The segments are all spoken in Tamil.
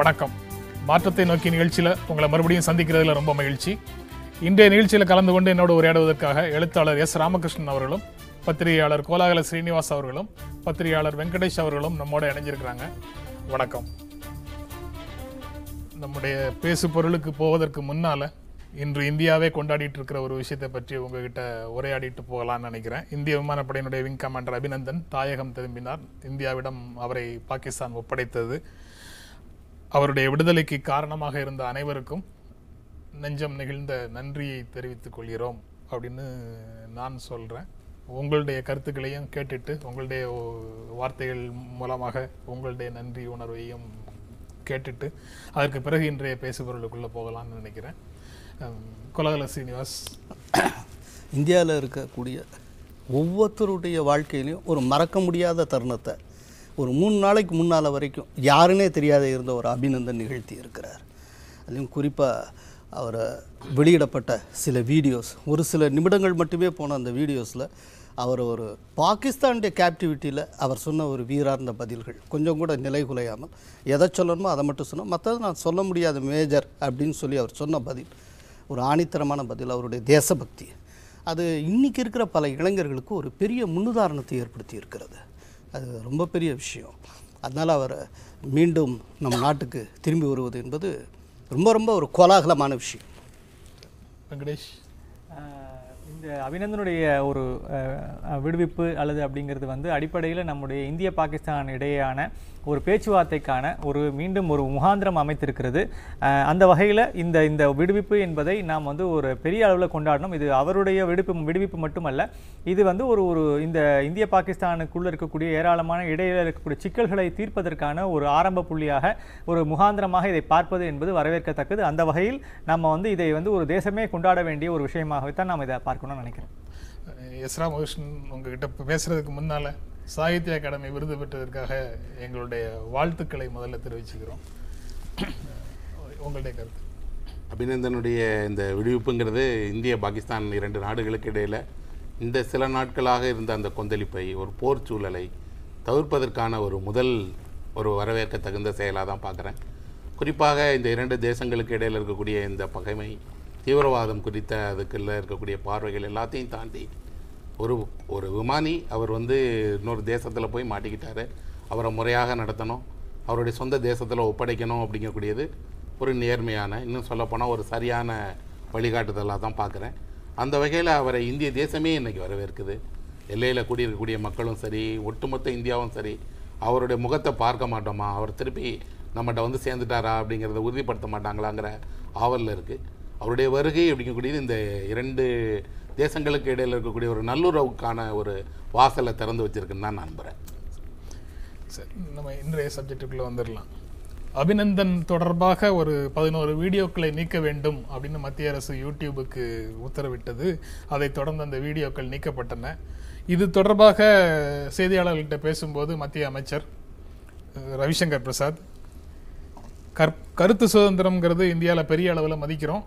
வணக்கம் மாற்றத்தை நோக்கிய நிகழ்ச்சியில் உங்களை மறுபடியும் சந்திக்கிறதுல ரொம்ப மகிழ்ச்சி இன்றைய நிகழ்ச்சியில் கலந்து கொண்டு என்னோடு உரையாடுவதற்காக எழுத்தாளர் எஸ் ராமகிருஷ்ணன் அவர்களும் பத்திரிகையாளர் கோலாகல ஸ்ரீனிவாஸ் அவர்களும் பத்திரிகையாளர் வெங்கடேஷ் அவர்களும் நம்மோட இணைஞ்சிருக்கிறாங்க வணக்கம் நம்முடைய பேசு பொருளுக்கு போவதற்கு முன்னால் இன்று இந்தியாவே கொண்டாடிட்டு இருக்கிற ஒரு விஷயத்தை பற்றி உங்ககிட்ட உரையாடிட்டு போகலாம்னு நினைக்கிறேன் இந்திய விமானப்படையினுடைய விங் கமாண்டர் அபிநந்தன் தாயகம் திரும்பினார் இந்தியாவிடம் அவரை பாகிஸ்தான் ஒப்படைத்தது அவருடைய விடுதலைக்கு காரணமாக இருந்த அனைவருக்கும் நெஞ்சம் நெகிழ்ந்த நன்றியை தெரிவித்துக் கொள்கிறோம் அப்படின்னு நான் சொல்கிறேன் உங்களுடைய கருத்துக்களையும் கேட்டுட்டு உங்களுடைய வார்த்தைகள் மூலமாக உங்களுடைய நன்றி உணர்வையும் கேட்டுட்டு அதற்கு பிறகு இன்றைய பேசுபொருளுக்குள்ளே போகலாம்னு நினைக்கிறேன் குலகல சீனிவாஸ் இந்தியாவில் இருக்கக்கூடிய ஒவ்வொருத்தருடைய வாழ்க்கையிலையும் ஒரு மறக்க முடியாத தருணத்தை ஒரு மூணு நாளைக்கு முன்னால் வரைக்கும் யாருன்னே தெரியாத இருந்த ஒரு அபிநந்தன் நிகழ்த்தி இருக்கிறார் அதுலேயும் குறிப்பாக அவர் வெளியிடப்பட்ட சில வீடியோஸ் ஒரு சில நிமிடங்கள் மட்டுமே போன அந்த வீடியோஸில் அவர் ஒரு பாகிஸ்தானுடைய கேப்டிவிட்டியில் அவர் சொன்ன ஒரு வீரார்ந்த பதில்கள் கொஞ்சம் கூட நிலை குலையாமல் எதை சொல்லணுமோ அதை மட்டும் சொன்னோம் மற்றது நான் சொல்ல முடியாத மேஜர் அப்படின்னு சொல்லி அவர் சொன்ன பதில் ஒரு ஆணித்தரமான பதில் அவருடைய தேசபக்தி அது இன்றைக்கி இருக்கிற பல இளைஞர்களுக்கு ஒரு பெரிய முன்னுதாரணத்தை ஏற்படுத்தி இருக்கிறது அது ரொம்ப பெரிய விஷயம் அதனால் அவர் மீண்டும் நம் நாட்டுக்கு திரும்பி வருவது என்பது ரொம்ப ரொம்ப ஒரு கோலாகலமான விஷயம் வெங்கடேஷ் இந்த அபிநந்தனுடைய ஒரு விடுவிப்பு அல்லது அப்படிங்கிறது வந்து அடிப்படையில் நம்முடைய இந்திய பாகிஸ்தான் இடையேயான ஒரு பேச்சுவார்த்தைக்கான ஒரு மீண்டும் ஒரு முகாந்திரம் அமைத்திருக்கிறது அந்த வகையில் இந்த இந்த விடுவிப்பு என்பதை நாம் வந்து ஒரு பெரிய அளவில் கொண்டாடணும் இது அவருடைய விடுப்பு விடுவிப்பு மட்டுமல்ல இது வந்து ஒரு ஒரு இந்த இந்திய பாகிஸ்தானுக்குள்ளே இருக்கக்கூடிய ஏராளமான இடையில இருக்கக்கூடிய சிக்கல்களை தீர்ப்பதற்கான ஒரு ஆரம்ப புள்ளியாக ஒரு முகாந்திரமாக இதை பார்ப்பது என்பது வரவேற்கத்தக்கது அந்த வகையில் நம்ம வந்து இதை வந்து ஒரு தேசமே கொண்டாட வேண்டிய ஒரு விஷயமாகவே தான் நாம் இதை பார்க்கணும் நினைக்கிறேன் எஸ் ராமகிருஷ்ணன் உங்ககிட்ட பேசுகிறதுக்கு முன்னால் சாகித்ய அகாடமி விருது பெற்றதற்காக எங்களுடைய வாழ்த்துக்களை முதல்ல தெரிவிச்சுக்கிறோம் உங்களுடைய கருத்து அபிநந்தனுடைய இந்த விடுவிப்புங்கிறது இந்திய பாகிஸ்தான் இரண்டு நாடுகளுக்கு இடையில் இந்த சில நாட்களாக இருந்த அந்த கொந்தளிப்பை ஒரு போர் சூழலை தவிர்ப்பதற்கான ஒரு முதல் ஒரு வரவேற்க தகுந்த செயலாக தான் பார்க்குறேன் குறிப்பாக இந்த இரண்டு தேசங்களுக்கு இடையில் இருக்கக்கூடிய இந்த பகைமை தீவிரவாதம் குறித்த அதுக்குள்ள இருக்கக்கூடிய பார்வைகள் எல்லாத்தையும் தாண்டி ஒரு ஒரு விமானி அவர் வந்து இன்னொரு தேசத்தில் போய் மாட்டிக்கிட்டார் அவரை முறையாக நடத்தணும் அவருடைய சொந்த தேசத்தில் ஒப்படைக்கணும் அப்படிங்கக்கூடியது ஒரு நேர்மையான இன்னும் சொல்லப்போனால் ஒரு சரியான வழிகாட்டுதலாக தான் பார்க்குறேன் அந்த வகையில் அவரை இந்திய தேசமே இன்றைக்கி வரவேற்குது எல்லையில் கூடியிருக்கக்கூடிய மக்களும் சரி ஒட்டுமொத்த இந்தியாவும் சரி அவருடைய முகத்தை பார்க்க மாட்டோமா அவர் திருப்பி நம்மகிட்ட வந்து சேர்ந்துட்டாரா அப்படிங்கிறத உறுதிப்படுத்த மாட்டாங்களாங்கிற ஆவலில் இருக்குது அவருடைய வருகை அப்படிங்கக்கூடியது இந்த இரண்டு தேசங்களுக்கு இடையில் இருக்கக்கூடிய ஒரு நல்லுறவுக்கான ஒரு வாசலை திறந்து வச்சிருக்குன்னு தான் நம்புகிறேன் சரி நம்ம இன்றைய சப்ஜெக்டுக்குள்ளே வந்துடலாம் அபிநந்தன் தொடர்பாக ஒரு பதினோரு வீடியோக்களை நீக்க வேண்டும் அப்படின்னு மத்திய அரசு யூடியூபுக்கு உத்தரவிட்டது அதை தொடர்ந்து அந்த வீடியோக்கள் நீக்கப்பட்டன இது தொடர்பாக செய்தியாளர்கள்ட்ட பேசும்போது மத்திய அமைச்சர் ரவிசங்கர் பிரசாத் கருத்து சுதந்திரம்ங்கிறது இந்தியாவில் பெரிய அளவில் மதிக்கிறோம்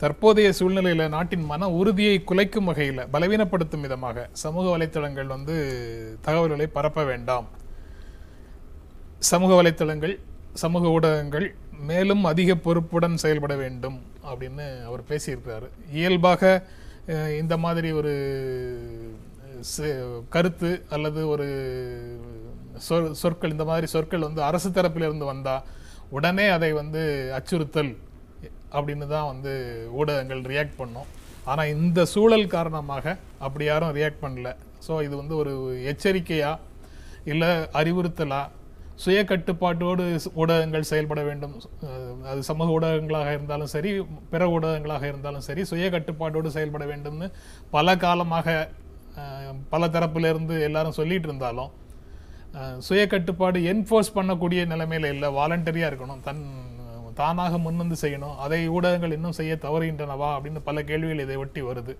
தற்போதைய சூழ்நிலையில் நாட்டின் மன உறுதியை குலைக்கும் வகையில் பலவீனப்படுத்தும் விதமாக சமூக வலைத்தளங்கள் வந்து தகவல்களை பரப்ப வேண்டாம் சமூக வலைத்தளங்கள் சமூக ஊடகங்கள் மேலும் அதிக பொறுப்புடன் செயல்பட வேண்டும் அப்படின்னு அவர் பேசியிருக்கிறாரு இயல்பாக இந்த மாதிரி ஒரு கருத்து அல்லது ஒரு சொற்கள் இந்த மாதிரி சொற்கள் வந்து அரசு தரப்பிலிருந்து வந்தால் உடனே அதை வந்து அச்சுறுத்தல் அப்படின்னு தான் வந்து ஊடகங்கள் ரியாக்ட் பண்ணோம் ஆனால் இந்த சூழல் காரணமாக அப்படி யாரும் ரியாக்ட் பண்ணல ஸோ இது வந்து ஒரு எச்சரிக்கையாக இல்லை அறிவுறுத்தலாக சுய கட்டுப்பாட்டோடு ஊடகங்கள் செயல்பட வேண்டும் அது சமூக ஊடகங்களாக இருந்தாலும் சரி பிற ஊடகங்களாக இருந்தாலும் சரி சுய கட்டுப்பாட்டோடு செயல்பட வேண்டும்னு பல காலமாக பல தரப்புலேருந்து எல்லாரும் சொல்லிகிட்டு இருந்தாலும் சுய கட்டுப்பாடு என்ஃபோர்ஸ் பண்ணக்கூடிய நிலைமையில் இல்லை வாலண்டரியாக இருக்கணும் தன் தானாக முன்வந்து செய்யணும் அதை ஊடகங்கள் இன்னும் செய்ய தவறுகின்றனவா அப்படின்னு பல கேள்விகள் இதை ஒட்டி வருது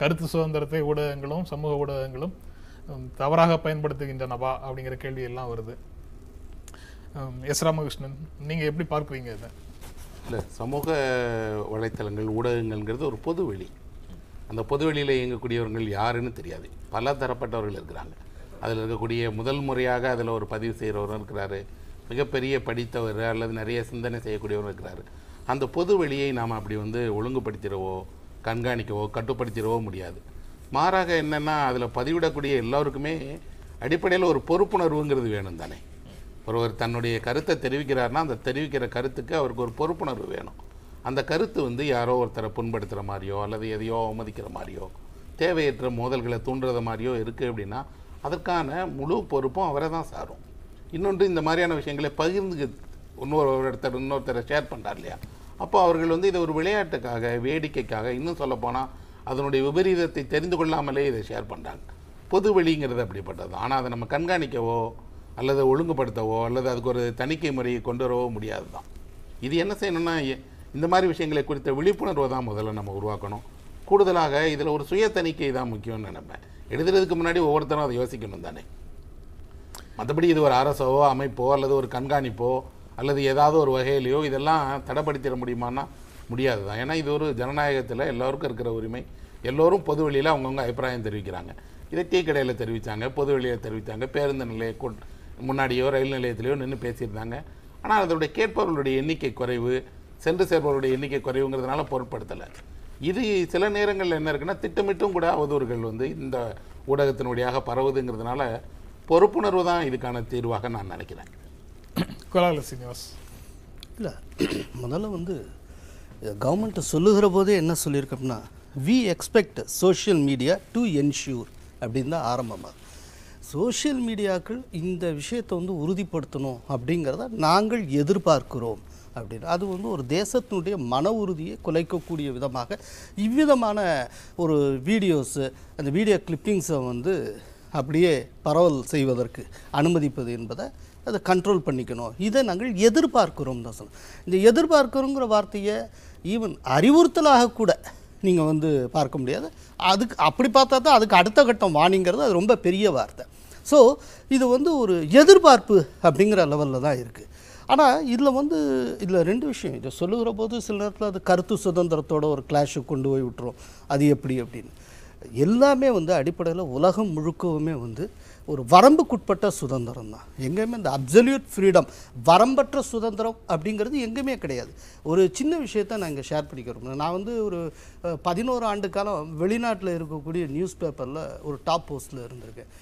கருத்து சுதந்திரத்தை ஊடகங்களும் சமூக ஊடகங்களும் தவறாக பயன்படுத்துகின்றனவா அப்படிங்கிற கேள்வி எல்லாம் வருது எஸ் ராமகிருஷ்ணன் நீங்கள் எப்படி பார்க்குறீங்க இதை இல்லை சமூக வலைத்தளங்கள் ஊடகங்கள்ங்கிறது ஒரு பொதுவெளி அந்த பொதுவெளியில் இயங்கக்கூடியவர்கள் யாருன்னு தெரியாது பல தரப்பட்டவர்கள் இருக்கிறாங்க அதில் இருக்கக்கூடிய முதல் முறையாக அதில் ஒரு பதிவு செய்கிறவரும் இருக்கிறாரு மிகப்பெரிய படித்தவர் அல்லது நிறைய சிந்தனை செய்யக்கூடியவர் இருக்கிறார் அந்த பொது வெளியை நாம் அப்படி வந்து ஒழுங்குபடுத்திடவோ கண்காணிக்கவோ கட்டுப்படுத்திடவோ முடியாது மாறாக என்னென்னா அதில் பதிவிடக்கூடிய எல்லோருக்குமே அடிப்படையில் ஒரு பொறுப்புணர்வுங்கிறது வேணும் தானே ஒருவர் தன்னுடைய கருத்தை தெரிவிக்கிறார்னா அந்த தெரிவிக்கிற கருத்துக்கு அவருக்கு ஒரு பொறுப்புணர்வு வேணும் அந்த கருத்து வந்து யாரோ ஒருத்தரை புண்படுத்துகிற மாதிரியோ அல்லது எதையோ அவமதிக்கிற மாதிரியோ தேவையற்ற மோதல்களை தூண்டுறது மாதிரியோ இருக்குது அப்படின்னா அதற்கான முழு பொறுப்பும் அவரை தான் சாரும் இன்னொன்று இந்த மாதிரியான விஷயங்களை பகிர்ந்து இன்னொரு இடத்தர் இன்னொருத்தரை ஷேர் பண்ணுறார் இல்லையா அப்போ அவர்கள் வந்து இதை ஒரு விளையாட்டுக்காக வேடிக்கைக்காக இன்னும் சொல்லப்போனால் அதனுடைய விபரீதத்தை தெரிந்து கொள்ளாமலே இதை ஷேர் பண்ணுறாங்க பொது வெளிங்கிறது அப்படிப்பட்டது ஆனால் அதை நம்ம கண்காணிக்கவோ அல்லது ஒழுங்குபடுத்தவோ அல்லது அதுக்கு ஒரு தணிக்கை முறையை கொண்டு வரவோ முடியாது தான் இது என்ன செய்யணும்னா இந்த மாதிரி விஷயங்களை குறித்த விழிப்புணர்வை தான் முதல்ல நம்ம உருவாக்கணும் கூடுதலாக இதில் ஒரு சுய தணிக்கை தான் முக்கியம்னு நினைப்பேன் எழுதுறதுக்கு முன்னாடி ஒவ்வொருத்தரும் அதை யோசிக்கணும் தானே மற்றபடி இது ஒரு அரசோ அமைப்போ அல்லது ஒரு கண்காணிப்போ அல்லது ஏதாவது ஒரு வகையிலையோ இதெல்லாம் தடைப்படுத்திட முடியுமான்னா முடியாது தான் ஏன்னா இது ஒரு ஜனநாயகத்தில் எல்லோருக்கும் இருக்கிற உரிமை எல்லோரும் பொது வெளியில் அவங்கவுங்க அபிப்பிராயம் தெரிவிக்கிறாங்க இதை டீ கடையில் தெரிவித்தாங்க பொது வெளியில் தெரிவித்தாங்க பேருந்து நிலைய முன்னாடியோ ரயில் நிலையத்திலையோ நின்று பேசியிருந்தாங்க ஆனால் அதனுடைய கேட்பவர்களுடைய எண்ணிக்கை குறைவு சென்று சேர்பவர்களுடைய எண்ணிக்கை குறைவுங்கிறதுனால பொருட்படுத்தலை இது சில நேரங்களில் என்ன இருக்குன்னா திட்டமிட்டும் கூட அவதூறுகள் வந்து இந்த ஊடகத்தினுடையாக பரவுதுங்கிறதுனால பொறுப்புணர்வு தான் இதுக்கான தீர்வாக நான் நினைக்கிறேன் சீனிவாஸ் இல்லை முதல்ல வந்து கவர்மெண்ட்டை சொல்லுகிற போதே என்ன சொல்லியிருக்கோம்னா we expect social media to ensure அப்படின்னு தான் ஆரம்பமாக சோஷியல் மீடியாக்கள் இந்த விஷயத்தை வந்து உறுதிப்படுத்தணும் அப்படிங்கிறத நாங்கள் எதிர்பார்க்கிறோம் அப்படின்னு அது வந்து ஒரு தேசத்தினுடைய மன உறுதியை குலைக்கக்கூடிய விதமாக இவ்விதமான ஒரு வீடியோஸு அந்த வீடியோ கிளிப்பிங்ஸை வந்து அப்படியே பரவல் செய்வதற்கு அனுமதிப்பது என்பதை அதை கண்ட்ரோல் பண்ணிக்கணும் இதை நாங்கள் எதிர்பார்க்கிறோம் தான் சொல்லணும் இந்த எதிர்பார்க்கிறோங்கிற வார்த்தையை ஈவன் அறிவுறுத்தலாக கூட நீங்கள் வந்து பார்க்க முடியாது அதுக்கு அப்படி பார்த்தா தான் அதுக்கு அடுத்த கட்டம் வாணிங்கிறது அது ரொம்ப பெரிய வார்த்தை ஸோ இது வந்து ஒரு எதிர்பார்ப்பு அப்படிங்கிற லெவலில் தான் இருக்குது ஆனால் இதில் வந்து இதில் ரெண்டு விஷயம் இதை சொல்லுகிற போது சில நேரத்தில் அது கருத்து சுதந்திரத்தோட ஒரு கிளாஷுக்கு கொண்டு போய் விட்டுரும் அது எப்படி அப்படின்னு எல்லாமே வந்து அடிப்படையில் உலகம் முழுக்கவுமே வந்து ஒரு வரம்புக்குட்பட்ட சுதந்திரம் தான் எங்கேயுமே இந்த அப்சல்யூட் ஃப்ரீடம் வரம்பற்ற சுதந்திரம் அப்படிங்கிறது எங்கேயுமே கிடையாது ஒரு சின்ன விஷயத்தை நான் இங்கே ஷேர் பண்ணிக்கிறோம் நான் வந்து ஒரு பதினோரு ஆண்டு காலம் வெளிநாட்டில் இருக்கக்கூடிய நியூஸ் பேப்பரில் ஒரு டாப் போஸ்டில் இருந்திருக்கேன்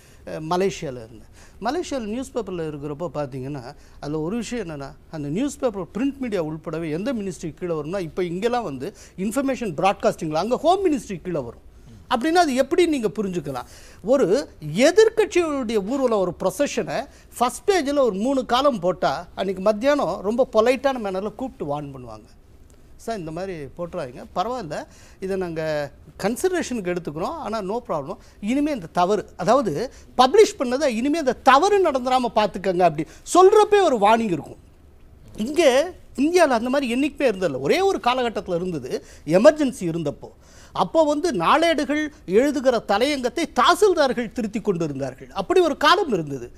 மலேசியாவில் இருந்தேன் மலேசியாவில் நியூஸ் பேப்பரில் இருக்கிறப்போ பார்த்தீங்கன்னா அதில் ஒரு விஷயம் என்னென்னா அந்த நியூஸ் பேப்பர் பிரிண்ட் மீடியா உள்படவே எந்த மினிஸ்ட்ரி கீழே வரும்னா இப்போ இங்கெல்லாம் வந்து இன்ஃபர்மேஷன் ப்ராட்காஸ்டிங்கில் அங்கே ஹோம் மினிஸ்ட்ரி கீழே வரும் அப்படின்னா அது எப்படி நீங்கள் புரிஞ்சுக்கலாம் ஒரு எதிர்கட்சியுடைய ஊர்வல ஒரு ப்ரொசஷனை ஃபஸ்ட் பேஜில் ஒரு மூணு காலம் போட்டால் அன்றைக்கி மத்தியானம் ரொம்ப பொலைட்டான மேனரில் கூப்பிட்டு வான் பண்ணுவாங்க சார் இந்த மாதிரி போட்டுறாங்க பரவாயில்ல இதை நாங்கள் கன்சிடரேஷனுக்கு எடுத்துக்கிறோம் ஆனால் நோ ப்ராப்ளம் இனிமேல் இந்த தவறு அதாவது பப்ளிஷ் பண்ணதை இனிமேல் இந்த தவறு நடந்துடாமல் பார்த்துக்கங்க அப்படி சொல்கிறப்பே ஒரு வார்னிங் இருக்கும் இங்கே இந்தியாவில் அந்த மாதிரி என்றைக்குமே இருந்ததில்ல ஒரே ஒரு காலகட்டத்தில் இருந்தது எமர்ஜென்சி இருந்தப்போ அப்போ வந்து நாளேடுகள் எழுதுகிற தலையங்கத்தை தாசில்தார்கள் திருத்தி கொண்டிருந்தார்கள் அப்படி ஒரு காலம் இருந்தது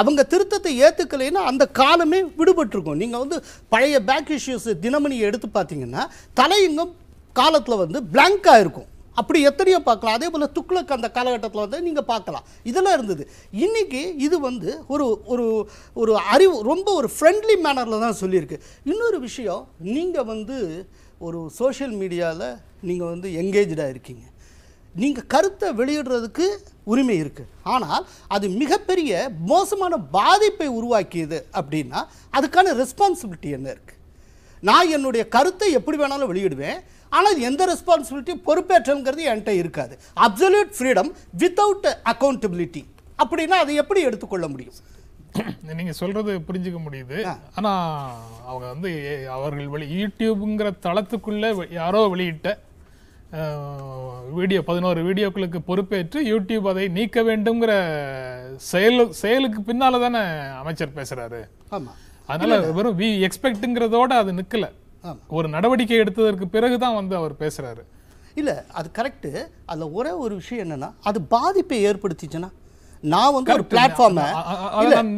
அவங்க திருத்தத்தை ஏற்றுக்கலைன்னா அந்த காலமே விடுபட்டிருக்கும் நீங்கள் வந்து பழைய பேக் இஷ்யூஸ் தினமணியை எடுத்து பார்த்தீங்கன்னா தலையங்கம் காலத்தில் வந்து பிளாங்காக இருக்கும் அப்படி எத்தனையோ பார்க்கலாம் அதே போல் துக்ளக் அந்த காலகட்டத்தில் வந்து நீங்கள் பார்க்கலாம் இதெல்லாம் இருந்தது இன்றைக்கி இது வந்து ஒரு ஒரு ஒரு அறிவு ரொம்ப ஒரு ஃப்ரெண்ட்லி மேனரில் தான் சொல்லியிருக்கு இன்னொரு விஷயம் நீங்கள் வந்து ஒரு சோஷியல் மீடியாவில் நீங்கள் வந்து எங்கேஜாக இருக்கீங்க நீங்கள் கருத்தை வெளியிடுறதுக்கு உரிமை இருக்குது ஆனால் அது மிகப்பெரிய மோசமான பாதிப்பை உருவாக்கியது அப்படின்னா அதுக்கான ரெஸ்பான்சிபிலிட்டி என்ன இருக்குது நான் என்னுடைய கருத்தை எப்படி வேணாலும் வெளியிடுவேன் ஆனால் எந்த ரெஸ்பான்சிபிலிட்டியும் பொறுப்பேற்றங்கிறது என்கிட்ட இருக்காது அப்சல்யூட் ஃப்ரீடம் வித்தவுட் அக்கௌண்டபிலிட்டி அப்படின்னா அதை எப்படி எடுத்துக்கொள்ள முடியும் நீங்கள் சொல்கிறது புரிஞ்சுக்க முடியுது ஆனால் அவங்க வந்து அவர்கள் வெளி யூடியூப்புங்கிற தளத்துக்குள்ளே யாரோ வெளியிட்ட வீடியோ பதினோரு வீடியோக்களுக்கு பொறுப்பேற்று யூடியூப் அதை நீக்க வேண்டும்ங்கிற செயல் செயலுக்கு பின்னால் தானே அமைச்சர் பேசுகிறாரு அதனால வெறும் வி எக்ஸ்பெக்ட்டுங்கிறதோட அது நிக்கல ஒரு நடவடிக்கை எடுத்ததற்கு பிறகு தான் வந்து அவர் பேசுகிறாரு இல்லை அது கரெக்டு அதில் ஒரே ஒரு விஷயம் என்னன்னா அது பாதிப்பை ஏற்படுத்திச்சுன்னா நான் வந்து ஒரு பிளாட்ஃபார்மை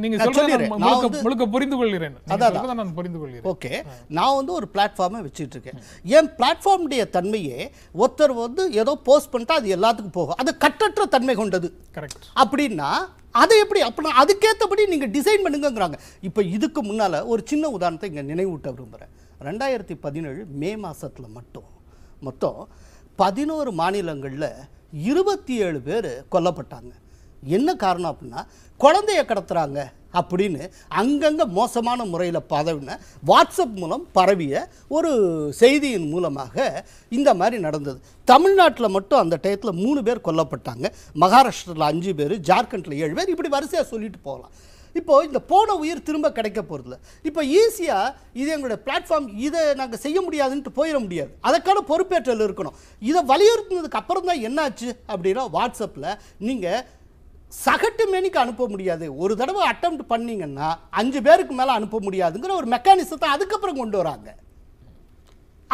நீங்க சொல்லிடுறேன் முழுக்க புரிந்து கொள்கிறேன் அதான் நான் புரிந்து கொள்கிறேன் ஓகே நான் வந்து ஒரு பிளாட்ஃபார்மை வச்சுட்டு இருக்கேன் என் பிளாட்ஃபார்முடைய தன்மையே ஒருத்தர் வந்து ஏதோ போஸ்ட் பண்ணிட்டா அது எல்லாத்துக்கும் போகும் அது கட்டற்ற தன்மை கொண்டது கரெக்ட் அப்படின்னா அதை எப்படி அப்படின்னா அதுக்கேற்றபடி நீங்கள் டிசைன் பண்ணுங்கிறாங்க இப்போ இதுக்கு முன்னால் ஒரு சின்ன உதாரணத்தை இங்கே நினைவூட்ட விரும்புகிறேன் ரெண்டாயிரத்தி பதினேழு மே மாதத்தில் மட்டும் மொத்தம் பதினோரு மாநிலங்களில் இருபத்தி ஏழு பேர் கொல்லப்பட்டாங்க என்ன காரணம் அப்படின்னா குழந்தைய கடத்துகிறாங்க அப்படின்னு அங்கங்கே மோசமான முறையில் பதவின வாட்ஸ்அப் மூலம் பரவிய ஒரு செய்தியின் மூலமாக இந்த மாதிரி நடந்தது தமிழ்நாட்டில் மட்டும் அந்த டயத்தில் மூணு பேர் கொல்லப்பட்டாங்க மகாராஷ்டிரத்தில் அஞ்சு பேர் ஜார்க்கண்டில் ஏழு பேர் இப்படி வரிசையாக சொல்லிட்டு போகலாம் இப்போது இந்த போன உயிர் திரும்ப கிடைக்க இல்லை இப்போ ஈஸியாக இது எங்களுடைய பிளாட்ஃபார்ம் இதை நாங்கள் செய்ய முடியாதுன்ட்டு போயிட முடியாது அதற்கான பொறுப்பேற்றல் இருக்கணும் இதை வலியுறுத்தினதுக்கு அப்புறம் தான் என்னாச்சு அப்படின்னா வாட்ஸ்அப்பில் நீங்கள் சகட்டு மேனிக்கு அனுப்ப முடியாது ஒரு தடவை அட்டம் பண்ணீங்கன்னா அஞ்சு பேருக்கு மேலே அனுப்ப முடியாதுங்கிற ஒரு மெக்கானிசத்தை அதுக்கப்புறம் கொண்டு வராங்க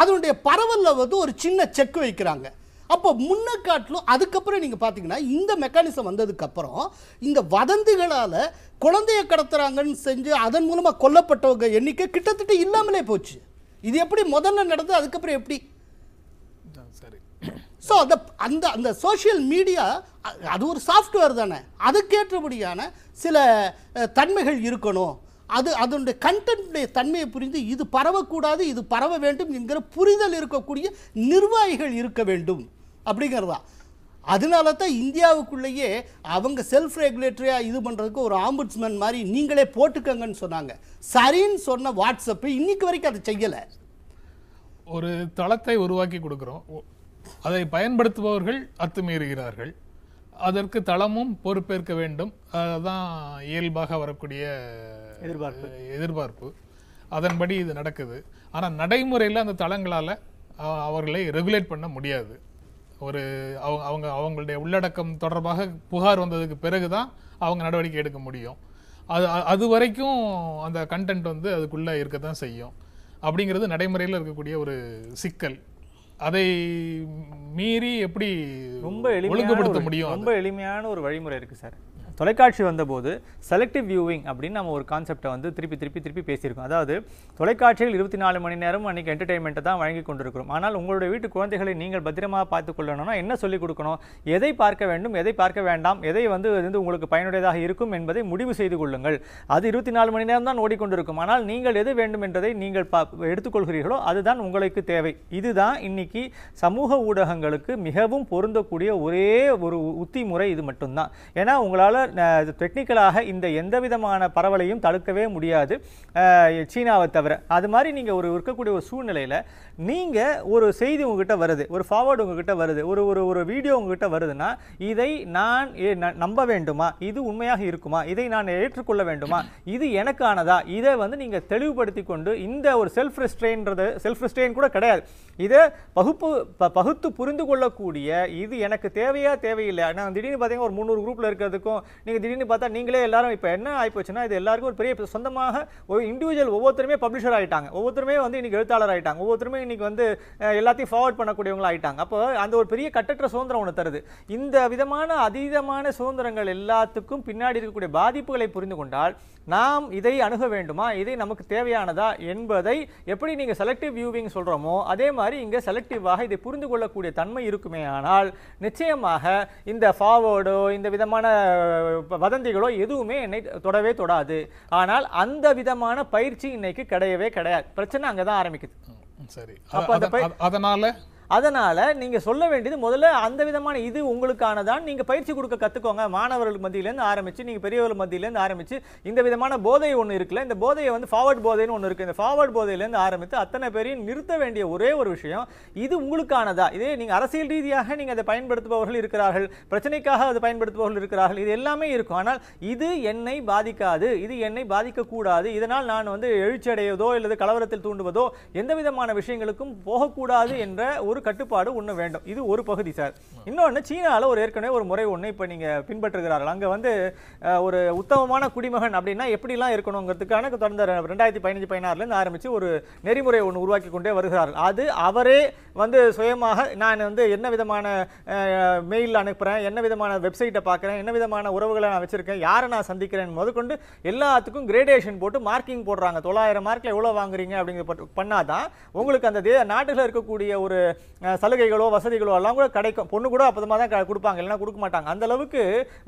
அதனுடைய பரவலில் வந்து ஒரு சின்ன செக் வைக்கிறாங்க அப்போ முன்ன காட்டிலும் அதுக்கப்புறம் நீங்கள் பார்த்தீங்கன்னா இந்த மெக்கானிசம் வந்ததுக்கப்புறம் இந்த வதந்திகளால் குழந்தைய கடத்துறாங்கன்னு செஞ்சு அதன் மூலமாக கொல்லப்பட்டவங்க எண்ணிக்கை கிட்டத்தட்ட இல்லாமலே போச்சு இது எப்படி முதல்ல நடந்தது அதுக்கப்புறம் எப்படி சரி ஸோ அந்த அந்த அந்த சோஷியல் மீடியா அது ஒரு சாஃப்ட்வேர் தானே அதுக்கேற்றபடியான சில தன்மைகள் இருக்கணும் அது அதனுடைய கண்டென்ட்னுடைய தன்மையை புரிந்து இது பரவக்கூடாது இது பரவ வேண்டும் என்கிற புரிதல் இருக்கக்கூடிய நிர்வாகிகள் இருக்க வேண்டும் அப்படிங்கிறதா அதனால தான் இந்தியாவுக்குள்ளேயே அவங்க செல்ஃப் ரெகுலேட்டரியாக இது பண்ணுறதுக்கு ஒரு ஆம்புட்ஸ்மேன் மாதிரி நீங்களே போட்டுக்கங்கன்னு சொன்னாங்க சரின்னு சொன்ன வாட்ஸ்அப்பு இன்றைக்கு வரைக்கும் அதை செய்யலை ஒரு தளத்தை உருவாக்கி கொடுக்குறோம் அதை பயன்படுத்துபவர்கள் அத்துமீறுகிறார்கள் அதற்கு தளமும் பொறுப்பேற்க வேண்டும் அதுதான் இயல்பாக வரக்கூடிய எதிர்பார்ப்பு எதிர்பார்ப்பு அதன்படி இது நடக்குது ஆனால் நடைமுறையில் அந்த தளங்களால் அவர்களை ரெகுலேட் பண்ண முடியாது ஒரு அவங்க அவங்க அவங்களுடைய உள்ளடக்கம் தொடர்பாக புகார் வந்ததுக்கு பிறகு தான் அவங்க நடவடிக்கை எடுக்க முடியும் அது அது வரைக்கும் அந்த கண்டென்ட் வந்து அதுக்குள்ளே இருக்க தான் செய்யும் அப்படிங்கிறது நடைமுறையில் இருக்கக்கூடிய ஒரு சிக்கல் அதை மீறி எப்படி ரொம்ப ஒழுங்குபடுத்த முடியும் ரொம்ப எளிமையான ஒரு வழிமுறை இருக்கு சார் தொலைக்காட்சி வந்தபோது செலக்டிவ் வியூவிங் அப்படின்னு நம்ம ஒரு கான்செப்டை வந்து திருப்பி திருப்பி திருப்பி பேசியிருக்கோம் அதாவது தொலைக்காட்சியில் இருபத்தி நாலு மணி நேரம் அன்றைக்கி என்டர்டைன்மெண்ட்டை தான் வழங்கி கொண்டிருக்கிறோம் ஆனால் உங்களுடைய வீட்டு குழந்தைகளை நீங்கள் பத்திரமாக பார்த்து கொள்ளணும்னா என்ன சொல்லிக் கொடுக்கணும் எதை பார்க்க வேண்டும் எதை பார்க்க வேண்டாம் எதை வந்து வந்து உங்களுக்கு பயனுடையதாக இருக்கும் என்பதை முடிவு செய்து கொள்ளுங்கள் அது இருபத்தி நாலு மணி நேரம் தான் ஓடிக்கொண்டிருக்கும் ஆனால் நீங்கள் எது வேண்டும் என்றதை நீங்கள் பா எடுத்துக்கொள்கிறீர்களோ அதுதான் உங்களுக்கு தேவை இதுதான் இன்றைக்கி சமூக ஊடகங்களுக்கு மிகவும் பொருந்தக்கூடிய ஒரே ஒரு உத்தி முறை இது மட்டும்தான் ஏன்னா உங்களால் டெக்னிக்கலாக இந்த எந்த விதமான பரவலையும் தடுக்கவே முடியாது சீனாவை தவிர அது மாதிரி நீங்கள் ஒரு இருக்கக்கூடிய ஒரு சூழ்நிலையில் நீங்கள் ஒரு செய்தி உங்ககிட்ட வருது ஒரு ஃபார்வர்டு உங்ககிட்ட வருது ஒரு ஒரு ஒரு வீடியோ உங்ககிட்ட வருதுன்னா இதை நான் நம்ப வேண்டுமா இது உண்மையாக இருக்குமா இதை நான் ஏற்றுக்கொள்ள வேண்டுமா இது எனக்கானதா இதை வந்து நீங்கள் தெளிவுபடுத்தி கொண்டு இந்த ஒரு செல்ஃப் ரெஸ்ட்ரெயின்றது செல்ஃப் ரெஸ்ட்ரெயின் கூட கிடையாது இதை பகுப்பு பகுத்து புரிந்து கொள்ளக்கூடிய இது எனக்கு தேவையா தேவையில்லை நான் திடீர்னு பார்த்தீங்கன்னா ஒரு முந்நூறு குரூப்பில் இருக்கிறதுக்கும் நீங்கள் திடீர்னு பார்த்தா நீங்களே எல்லாரும் இப்போ என்ன ஆகிப்போச்சுன்னா இது எல்லாருக்கும் ஒரு பெரிய சொந்தமாக ஒரு இண்டிவிஜுவல் ஒவ்வொருத்தருமே பப்ளிஷர் ஆகிட்டாங்க ஒவ்வொருத்தருமே வந்து இன்றைக்கி எழுத்தாளர் ஆகிட்டாங்க ஒவ்வொருத்தருமே இன்றைக்கி வந்து எல்லாத்தையும் ஃபார்வர்ட் பண்ணக்கூடியவங்களா ஆகிட்டாங்க அப்போ அந்த ஒரு பெரிய கட்டற்ற சுதந்திரம் ஒன்று தருது இந்த விதமான அதீதமான சுதந்திரங்கள் எல்லாத்துக்கும் பின்னாடி இருக்கக்கூடிய பாதிப்புகளை புரிந்து கொண்டால் நாம் இதை அணுக வேண்டுமா இதை நமக்கு தேவையானதா என்பதை எப்படி நீங்கள் செலக்டிவ் வியூவிங் சொல்கிறோமோ அதே மாதிரி இங்கே செலக்டிவாக இதை புரிந்து கொள்ளக்கூடிய தன்மை இருக்குமே ஆனால் நிச்சயமாக இந்த ஃபார்வேர்டோ இந்த விதமான வதந்திகளோ எதுவுமே என்னை தொடவே தொடாது ஆனால் அந்த விதமான பயிற்சி இன்னைக்கு கிடையவே கிடையாது பிரச்சனை அங்கே தான் ஆரம்பிக்குது சரி அதனால அதனால் நீங்கள் சொல்ல வேண்டியது முதல்ல அந்த விதமான இது உங்களுக்கானதான் நீங்கள் பயிற்சி கொடுக்க கற்றுக்கோங்க மாணவர்கள் மத்தியிலேருந்து ஆரம்பித்து நீங்கள் பெரியவர்கள் மத்தியிலேருந்து ஆரம்பித்து இந்த விதமான போதை ஒன்று இருக்குல்ல இந்த போதையை வந்து ஃபார்வர்ட் போதைன்னு ஒன்று இருக்குது இந்த ஃபார்வர்ட் போதையிலேருந்து ஆரம்பித்து அத்தனை பேரையும் நிறுத்த வேண்டிய ஒரே ஒரு விஷயம் இது உங்களுக்கானதா இதே நீங்கள் அரசியல் ரீதியாக நீங்கள் அதை பயன்படுத்துபவர்கள் இருக்கிறார்கள் பிரச்சனைக்காக அதை பயன்படுத்துபவர்கள் இருக்கிறார்கள் இது எல்லாமே இருக்கும் ஆனால் இது என்னை பாதிக்காது இது என்னை பாதிக்கக்கூடாது இதனால் நான் வந்து எழுச்சி அடையதோ அல்லது கலவரத்தில் தூண்டுவதோ எந்த விதமான விஷயங்களுக்கும் போகக்கூடாது என்ற ஒரு கட்டுப்பாடு ஒன்று வேண்டும் இது ஒரு பகுதி சார் இன்னொன்று சீனாவில் ஒரு ஏற்கனவே ஒரு முறை ஒன்று இப்போ நீங்கள் பின்பற்றுகிறார்கள் அங்கே வந்து ஒரு உத்தமமான குடிமகன் அப்படின்னா எப்படிலாம் இருக்கணுங்கிறதுக்கான தொடர்ந்து ரெண்டாயிரத்தி பதினஞ்சு பதினாறுலேருந்து ஆரம்பித்து ஒரு நெறிமுறை ஒன்று உருவாக்கி கொண்டே வருகிறார்கள் அது அவரே வந்து சுயமாக நான் வந்து என்ன விதமான மெயில் அனுப்புகிறேன் என்ன விதமான வெப்சைட்டை பார்க்குறேன் என்ன விதமான உறவுகளை நான் வச்சுருக்கேன் யாரை நான் சந்திக்கிறேன் முதற்கொண்டு எல்லாத்துக்கும் கிரேடேஷன் போட்டு மார்க்கிங் போடுறாங்க தொள்ளாயிரம் மார்க்கில் எவ்வளோ வாங்குறீங்க அப்படிங்கிற பண்ணாதான் உங்களுக்கு அந்த நாட்டில் இருக்கக்கூடிய ஒரு சலுகைகளோ வசதிகளோ எல்லாம் கூட கிடைக்கும் பொண்ணு கூட அப்பதமாக தான் கொடுப்பாங்க இல்லைனா கொடுக்க மாட்டாங்க அந்த அளவுக்கு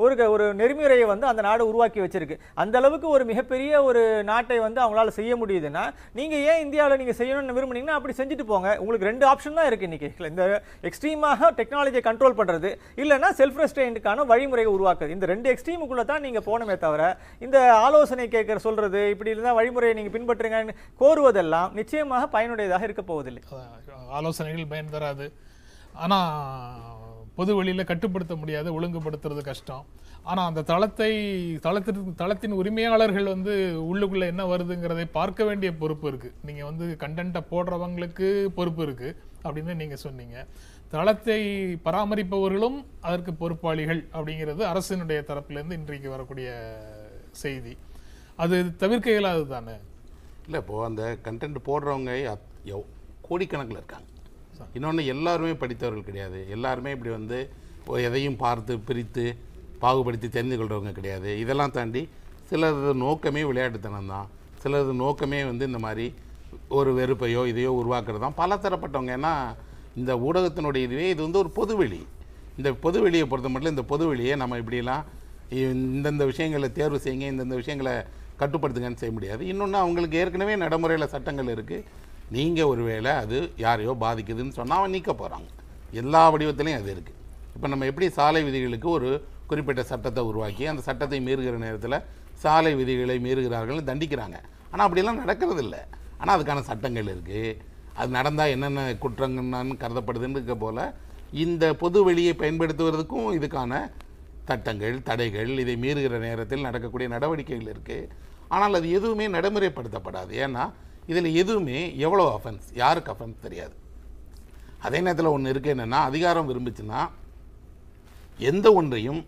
ஒரு ஒரு நெறிமுறையை வந்து அந்த நாடு உருவாக்கி வச்சிருக்கு அந்த அளவுக்கு ஒரு மிகப்பெரிய ஒரு நாட்டை வந்து அவங்களால செய்ய முடியுதுன்னா நீங்கள் ஏன் இந்தியாவில் நீங்கள் செய்யணும்னு விரும்புனீங்கன்னா அப்படி செஞ்சுட்டு போங்க உங்களுக்கு ரெண்டு ஆப்ஷன் தான் இருக்குது இன்னைக்கு இந்த எக்ஸ்ட்ரீமாக டெக்னாலஜியை கண்ட்ரோல் பண்ணுறது இல்லைன்னா செல்ஃப் ரெஸ்டைண்டுக்கான வழிமுறையை உருவாக்குது இந்த ரெண்டு எக்ஸ்ட்ரீமுக்குள்ளே தான் நீங்கள் போனமே தவிர இந்த ஆலோசனை கேட்கற சொல்கிறது இப்படி இருந்தால் வழிமுறையை நீங்கள் பின்பற்றுங்க கோருவதெல்லாம் நிச்சயமாக பயனுடையதாக இருக்க போவதில்லை ஆலோசனைகள் பயன் தராது ஆனால் பொது வழியில் கட்டுப்படுத்த முடியாது ஒழுங்குபடுத்துறது கஷ்டம் ஆனால் அந்த தளத்தை தளத்திற்கு தளத்தின் உரிமையாளர்கள் வந்து உள்ளுக்குள்ளே என்ன வருதுங்கிறதை பார்க்க வேண்டிய பொறுப்பு இருக்குது நீங்கள் வந்து கண்டென்ட்டை போடுறவங்களுக்கு பொறுப்பு இருக்குது அப்படின்னு நீங்கள் சொன்னீங்க தளத்தை பராமரிப்பவர்களும் அதற்கு பொறுப்பாளிகள் அப்படிங்கிறது அரசினுடைய தரப்பிலேருந்து இன்றைக்கு வரக்கூடிய செய்தி அது தவிர்க்க இயலாது தானே இல்லை இப்போது அந்த கண்டென்ட் போடுறவங்க கோடிக்கணக்கில் இருக்காங்க இன்னொன்று எல்லாருமே படித்தவர்கள் கிடையாது எல்லாருமே இப்படி வந்து எதையும் பார்த்து பிரித்து பாகுபடுத்தி தெரிந்து கொள்கிறவங்க கிடையாது இதெல்லாம் தாண்டி சிலரது நோக்கமே விளையாட்டுத்தனம் தான் சிலரது நோக்கமே வந்து இந்த மாதிரி ஒரு வெறுப்பையோ இதையோ உருவாக்குறது தான் பல தரப்பட்டவங்க ஏன்னா இந்த ஊடகத்தினுடைய இதுவே இது வந்து ஒரு பொதுவெளி இந்த பொதுவெளியை பொறுத்த மட்டும் இந்த பொதுவெளியை நம்ம இப்படிலாம் இந்தந்த விஷயங்களை தேர்வு செய்யுங்க இந்தந்த விஷயங்களை கட்டுப்படுத்துங்கன்னு செய்ய முடியாது இன்னொன்று அவங்களுக்கு ஏற்கனவே நடைமுறையில் சட்டங்கள் இருக்குது நீங்கள் ஒரு வேளை அது யாரையோ பாதிக்குதுன்னு சொன்னால் அவன் நீக்க போகிறாங்க எல்லா வடிவத்திலையும் அது இருக்குது இப்போ நம்ம எப்படி சாலை விதிகளுக்கு ஒரு குறிப்பிட்ட சட்டத்தை உருவாக்கி அந்த சட்டத்தை மீறுகிற நேரத்தில் சாலை விதிகளை மீறுகிறார்கள் தண்டிக்கிறாங்க ஆனால் அப்படிலாம் நடக்கிறது இல்லை ஆனால் அதுக்கான சட்டங்கள் இருக்குது அது நடந்தால் என்னென்ன குற்றங்கள்னு கருதப்படுதுன்னு இருக்க போல் இந்த பொது வெளியை பயன்படுத்துவதற்கும் இதுக்கான சட்டங்கள் தடைகள் இதை மீறுகிற நேரத்தில் நடக்கக்கூடிய நடவடிக்கைகள் இருக்குது ஆனால் அது எதுவுமே நடைமுறைப்படுத்தப்படாது ஏன்னா இதில் எதுவுமே எவ்வளோ அஃபென்ஸ் யாருக்கு அஃபென்ஸ் தெரியாது அதே நேரத்தில் ஒன்று இருக்குது என்னென்னா அதிகாரம் விரும்பிச்சுன்னா எந்த ஒன்றையும்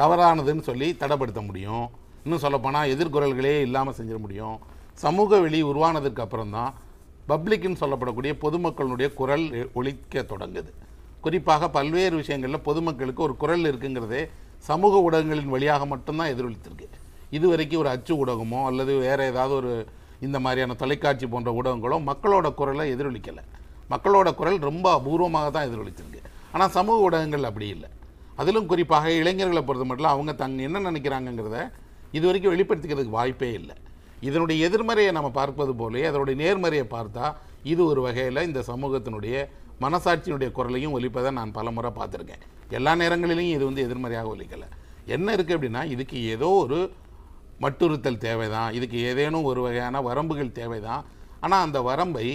தவறானதுன்னு சொல்லி தடைப்படுத்த முடியும் இன்னும் சொல்லப்போனால் எதிர்குரல்களே இல்லாமல் செஞ்சிட முடியும் சமூக வெளி உருவானதுக்கு அப்புறம் தான் பப்ளிக்னு சொல்லப்படக்கூடிய பொதுமக்களுடைய குரல் ஒழிக்க தொடங்குது குறிப்பாக பல்வேறு விஷயங்களில் பொதுமக்களுக்கு ஒரு குரல் இருக்குங்கிறதே சமூக ஊடகங்களின் வழியாக மட்டும்தான் எதிரொலித்திருக்கு இது வரைக்கும் ஒரு அச்சு ஊடகமோ அல்லது வேறு ஏதாவது ஒரு இந்த மாதிரியான தொலைக்காட்சி போன்ற ஊடகங்களும் மக்களோட குரலை எதிரொலிக்கலை மக்களோட குரல் ரொம்ப அபூர்வமாக தான் எதிரொலிச்சிருக்கு ஆனால் சமூக ஊடகங்கள் அப்படி இல்லை அதிலும் குறிப்பாக இளைஞர்களை பொறுத்த மட்டும் அவங்க தங்க என்ன நினைக்கிறாங்கங்கிறத இது வரைக்கும் வெளிப்படுத்திக்கிறதுக்கு வாய்ப்பே இல்லை இதனுடைய எதிர்மறையை நம்ம பார்ப்பது போலே அதனுடைய நேர்மறையை பார்த்தா இது ஒரு வகையில் இந்த சமூகத்தினுடைய மனசாட்சியினுடைய குரலையும் ஒலிப்பதை நான் பல முறை பார்த்துருக்கேன் எல்லா நேரங்களிலையும் இது வந்து எதிர்மறையாக ஒலிக்கலை என்ன இருக்குது அப்படின்னா இதுக்கு ஏதோ ஒரு மட்டுறுத்தல் தேவைதான் இதுக்கு ஏதேனும் ஒரு வகையான வரம்புகள் தேவைதான் ஆனால் அந்த வரம்பை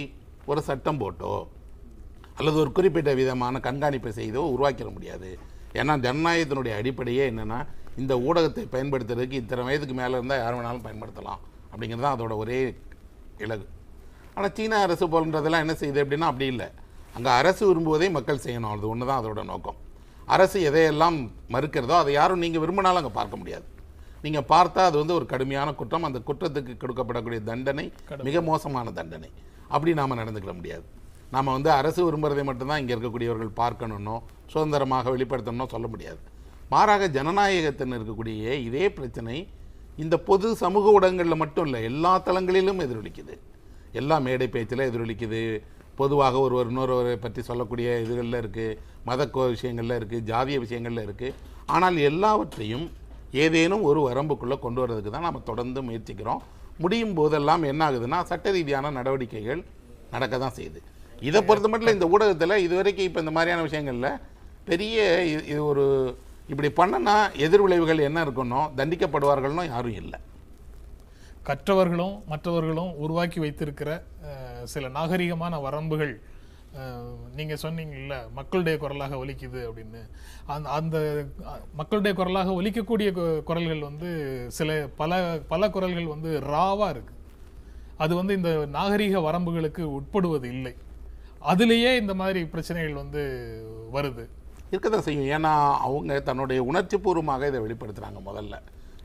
ஒரு சட்டம் போட்டோ அல்லது ஒரு குறிப்பிட்ட விதமான கண்காணிப்பை செய்தோ உருவாக்கிட முடியாது ஏன்னா ஜனநாயகத்தினுடைய அடிப்படையே என்னென்னா இந்த ஊடகத்தை பயன்படுத்துறதுக்கு இத்தனை வயதுக்கு மேலே இருந்தால் யார் வேணாலும் பயன்படுத்தலாம் அப்படிங்கிறது தான் அதோட ஒரே இலகு ஆனால் சீன அரசு போன்றதெல்லாம் என்ன செய்யுது அப்படின்னா அப்படி இல்லை அங்கே அரசு விரும்புவதை மக்கள் செய்யணும் அது ஒன்று தான் அதோட நோக்கம் அரசு எதையெல்லாம் மறுக்கிறதோ அதை யாரும் நீங்கள் விரும்பினாலும் அங்கே பார்க்க முடியாது நீங்கள் பார்த்தா அது வந்து ஒரு கடுமையான குற்றம் அந்த குற்றத்துக்கு கொடுக்கப்படக்கூடிய தண்டனை மிக மோசமான தண்டனை அப்படி நாம் நடந்துக்கிட முடியாது நாம் வந்து அரசு விரும்புகிறதை மட்டும்தான் இங்கே இருக்கக்கூடியவர்கள் பார்க்கணும்னோ சுதந்திரமாக வெளிப்படுத்தணும்னோ சொல்ல முடியாது மாறாக ஜனநாயகத்தின் இருக்கக்கூடிய இதே பிரச்சனை இந்த பொது சமூக ஊடகங்களில் மட்டும் இல்லை எல்லா தளங்களிலும் எதிரொலிக்குது எல்லா மேடை பேச்சில் எதிரொலிக்குது பொதுவாக ஒருவர் இன்னொருவரை பற்றி சொல்லக்கூடிய இதுகளில் இருக்குது மத விஷயங்களில் இருக்குது ஜாதிய விஷயங்களில் இருக்குது ஆனால் எல்லாவற்றையும் ஏதேனும் ஒரு வரம்புக்குள்ளே கொண்டு வரதுக்கு தான் நம்ம தொடர்ந்து முயற்சிக்கிறோம் முடியும் போதெல்லாம் என்ன ஆகுதுன்னா சட்ட ரீதியான நடவடிக்கைகள் நடக்க தான் செய்யுது இதை பொறுத்த மட்டும் இந்த ஊடகத்தில் இது வரைக்கும் இப்போ இந்த மாதிரியான விஷயங்களில் பெரிய இது ஒரு இப்படி பண்ணனா எதிர்விளைவுகள் என்ன இருக்குன்னோ தண்டிக்கப்படுவார்கள்னோ யாரும் இல்லை கற்றவர்களும் மற்றவர்களும் உருவாக்கி வைத்திருக்கிற சில நாகரிகமான வரம்புகள் நீங்கள் சொன்னீங்கல்ல மக்களுடைய குரலாக ஒலிக்குது அப்படின்னு அந்த அந்த மக்களுடைய குரலாக ஒலிக்கக்கூடிய குரல்கள் வந்து சில பல பல குரல்கள் வந்து ராவாக இருக்குது அது வந்து இந்த நாகரீக வரம்புகளுக்கு உட்படுவது இல்லை அதுலேயே இந்த மாதிரி பிரச்சனைகள் வந்து வருது இருக்க தான் செய்யும் ஏன்னா அவங்க தன்னுடைய உணர்ச்சி பூர்வமாக இதை வெளிப்படுத்துகிறாங்க முதல்ல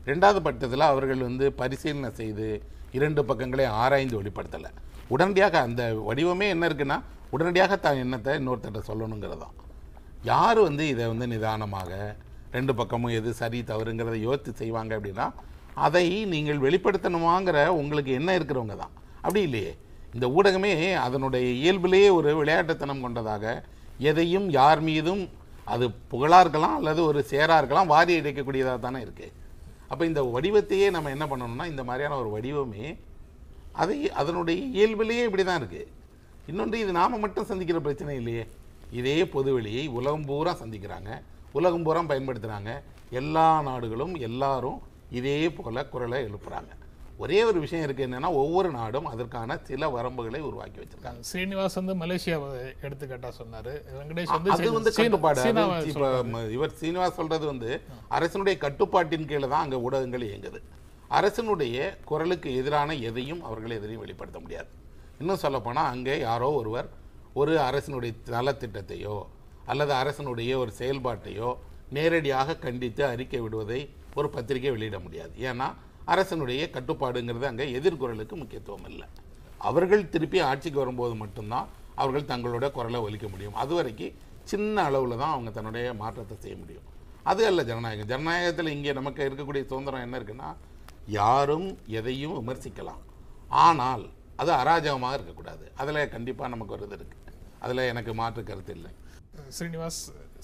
ரெண்டாவது பட்சத்தில் அவர்கள் வந்து பரிசீலனை செய்து இரண்டு பக்கங்களே ஆராய்ந்து வெளிப்படுத்தலை உடனடியாக அந்த வடிவமே என்ன இருக்குன்னா உடனடியாக தான் எண்ணத்தை இன்னொருத்தர்கிட்ட சொல்லணுங்கிறது தான் யார் வந்து இதை வந்து நிதானமாக ரெண்டு பக்கமும் எது சரி தவறுங்கிறத யோசித்து செய்வாங்க அப்படின்னா அதை நீங்கள் வெளிப்படுத்தணுமாங்கிற உங்களுக்கு என்ன இருக்கிறவங்க தான் அப்படி இல்லையே இந்த ஊடகமே அதனுடைய இயல்பிலேயே ஒரு விளையாட்டுத்தனம் கொண்டதாக எதையும் யார் மீதும் அது புகழாக இருக்கலாம் அல்லது ஒரு சேராக இருக்கலாம் வாரி அடைக்கக்கூடியதாக தானே இருக்குது அப்போ இந்த வடிவத்தையே நம்ம என்ன பண்ணணும்னா இந்த மாதிரியான ஒரு வடிவமே அதை அதனுடைய இயல்பிலேயே இப்படி தான் இருக்குது இன்னொன்று இது நாம் மட்டும் சந்திக்கிற பிரச்சனை இல்லையே இதே பொதுவெளியை உலகம் பூரா சந்திக்கிறாங்க உலகம் பூரா பயன்படுத்துகிறாங்க எல்லா நாடுகளும் எல்லாரும் இதே போல் குரலை எழுப்புகிறாங்க ஒரே ஒரு விஷயம் இருக்குது என்னென்னா ஒவ்வொரு நாடும் அதற்கான சில வரம்புகளை உருவாக்கி வச்சிருக்காங்க ஸ்ரீனிவாஸ் வந்து மலேசியா எடுத்துக்கிட்டா சொன்னார் வெங்கடேஷ் வந்து அது வந்து கட்டுப்பாடு இப்போ இவர் ஸ்ரீனிவாஸ் சொல்கிறது வந்து அரசனுடைய கட்டுப்பாட்டின் கீழே தான் அங்கே ஊடகங்கள் இயங்குது அரசனுடைய குரலுக்கு எதிரான எதையும் அவர்கள் எதிரையும் வெளிப்படுத்த முடியாது இன்னும் சொல்லப்போனால் அங்கே யாரோ ஒருவர் ஒரு அரசினுடைய நலத்திட்டத்தையோ அல்லது அரசனுடைய ஒரு செயல்பாட்டையோ நேரடியாக கண்டித்து அறிக்கை விடுவதை ஒரு பத்திரிகை வெளியிட முடியாது ஏன்னா அரசனுடைய கட்டுப்பாடுங்கிறது அங்கே எதிர்குரலுக்கு முக்கியத்துவம் இல்லை அவர்கள் திருப்பி ஆட்சிக்கு வரும்போது மட்டும்தான் அவர்கள் தங்களோட குரலை ஒலிக்க முடியும் அது வரைக்கும் சின்ன அளவில் தான் அவங்க தன்னுடைய மாற்றத்தை செய்ய முடியும் அது அல்ல ஜனநாயகம் ஜனநாயகத்தில் இங்கே நமக்கு இருக்கக்கூடிய சுதந்திரம் என்ன இருக்குன்னா யாரும் எதையும் விமர்சிக்கலாம் ஆனால் அது அராஜகமாக இருக்கக்கூடாது அதில் கண்டிப்பாக நமக்கு ஒரு இது இருக்குது அதில் எனக்கு மாற்று கருத்து இல்லை ஸ்ரீனிவாஸ்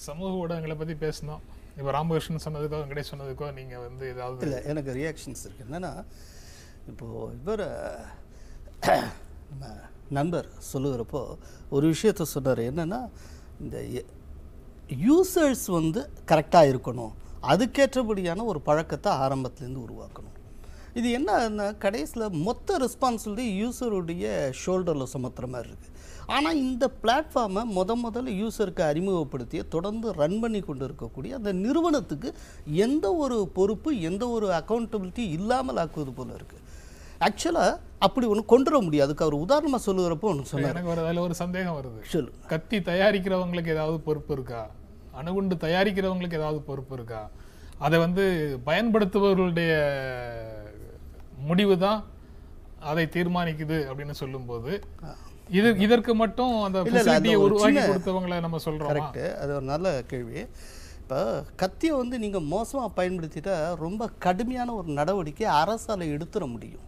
சமூக ஊடகங்களை பற்றி பேசினோம் இப்போ ராமகிருஷ்ணன் சொன்னதுக்கோ வெங்கடேஷ் சொன்னதுக்கோ நீங்கள் வந்து ஏதாவது இல்லை எனக்கு ரியாக்ஷன்ஸ் இருக்குது என்னென்னா இப்போது இவர் நம்ம நண்பர் சொல்லுகிறப்போ ஒரு விஷயத்த சொன்னார் என்னென்னா இந்த யூசர்ஸ் வந்து கரெக்டாக இருக்கணும் அதுக்கேற்றபடியான ஒரு பழக்கத்தை ஆரம்பத்துலேருந்து உருவாக்கணும் இது என்ன கடைசியில் மொத்த ரெஸ்பான்சிபிலிட்டி யூசருடைய ஷோல்டரில் சுமத்துற மாதிரி இருக்குது ஆனால் இந்த பிளாட்ஃபார்மை முத முதல்ல யூசருக்கு அறிமுகப்படுத்திய தொடர்ந்து ரன் பண்ணி கொண்டு இருக்கக்கூடிய அந்த நிறுவனத்துக்கு எந்த ஒரு பொறுப்பு எந்த ஒரு அக்கௌண்டபிலிட்டி இல்லாமல் ஆக்குவது போல் இருக்குது ஆக்சுவலாக அப்படி ஒன்று கொண்டு வர முடியாது அதுக்கு அவர் உதாரணமாக சொல்லுகிறப்போ ஒன்று சொன்னார் எனக்கு ஒரு அதில் ஒரு சந்தேகம் வருது சொல்லு கத்தி தயாரிக்கிறவங்களுக்கு ஏதாவது பொறுப்பு இருக்கா அணுகுண்டு தயாரிக்கிறவங்களுக்கு ஏதாவது பொறுப்பு இருக்கா அதை வந்து பயன்படுத்துபவர்களுடைய முடிவு தான் அதை தீர்மானிக்குது அப்படின்னு சொல்லும்போது இது இதற்கு மட்டும் அந்த ஃபெசிலிட்டியை உருவாக்கி கொடுத்தவங்களை நம்ம சொல்கிறோம் கரெக்டு அது ஒரு நல்ல கேள்வி இப்போ கத்தியை வந்து நீங்கள் மோசமாக பயன்படுத்திட்டா ரொம்ப கடுமையான ஒரு நடவடிக்கை அரசால் எடுத்துட முடியும்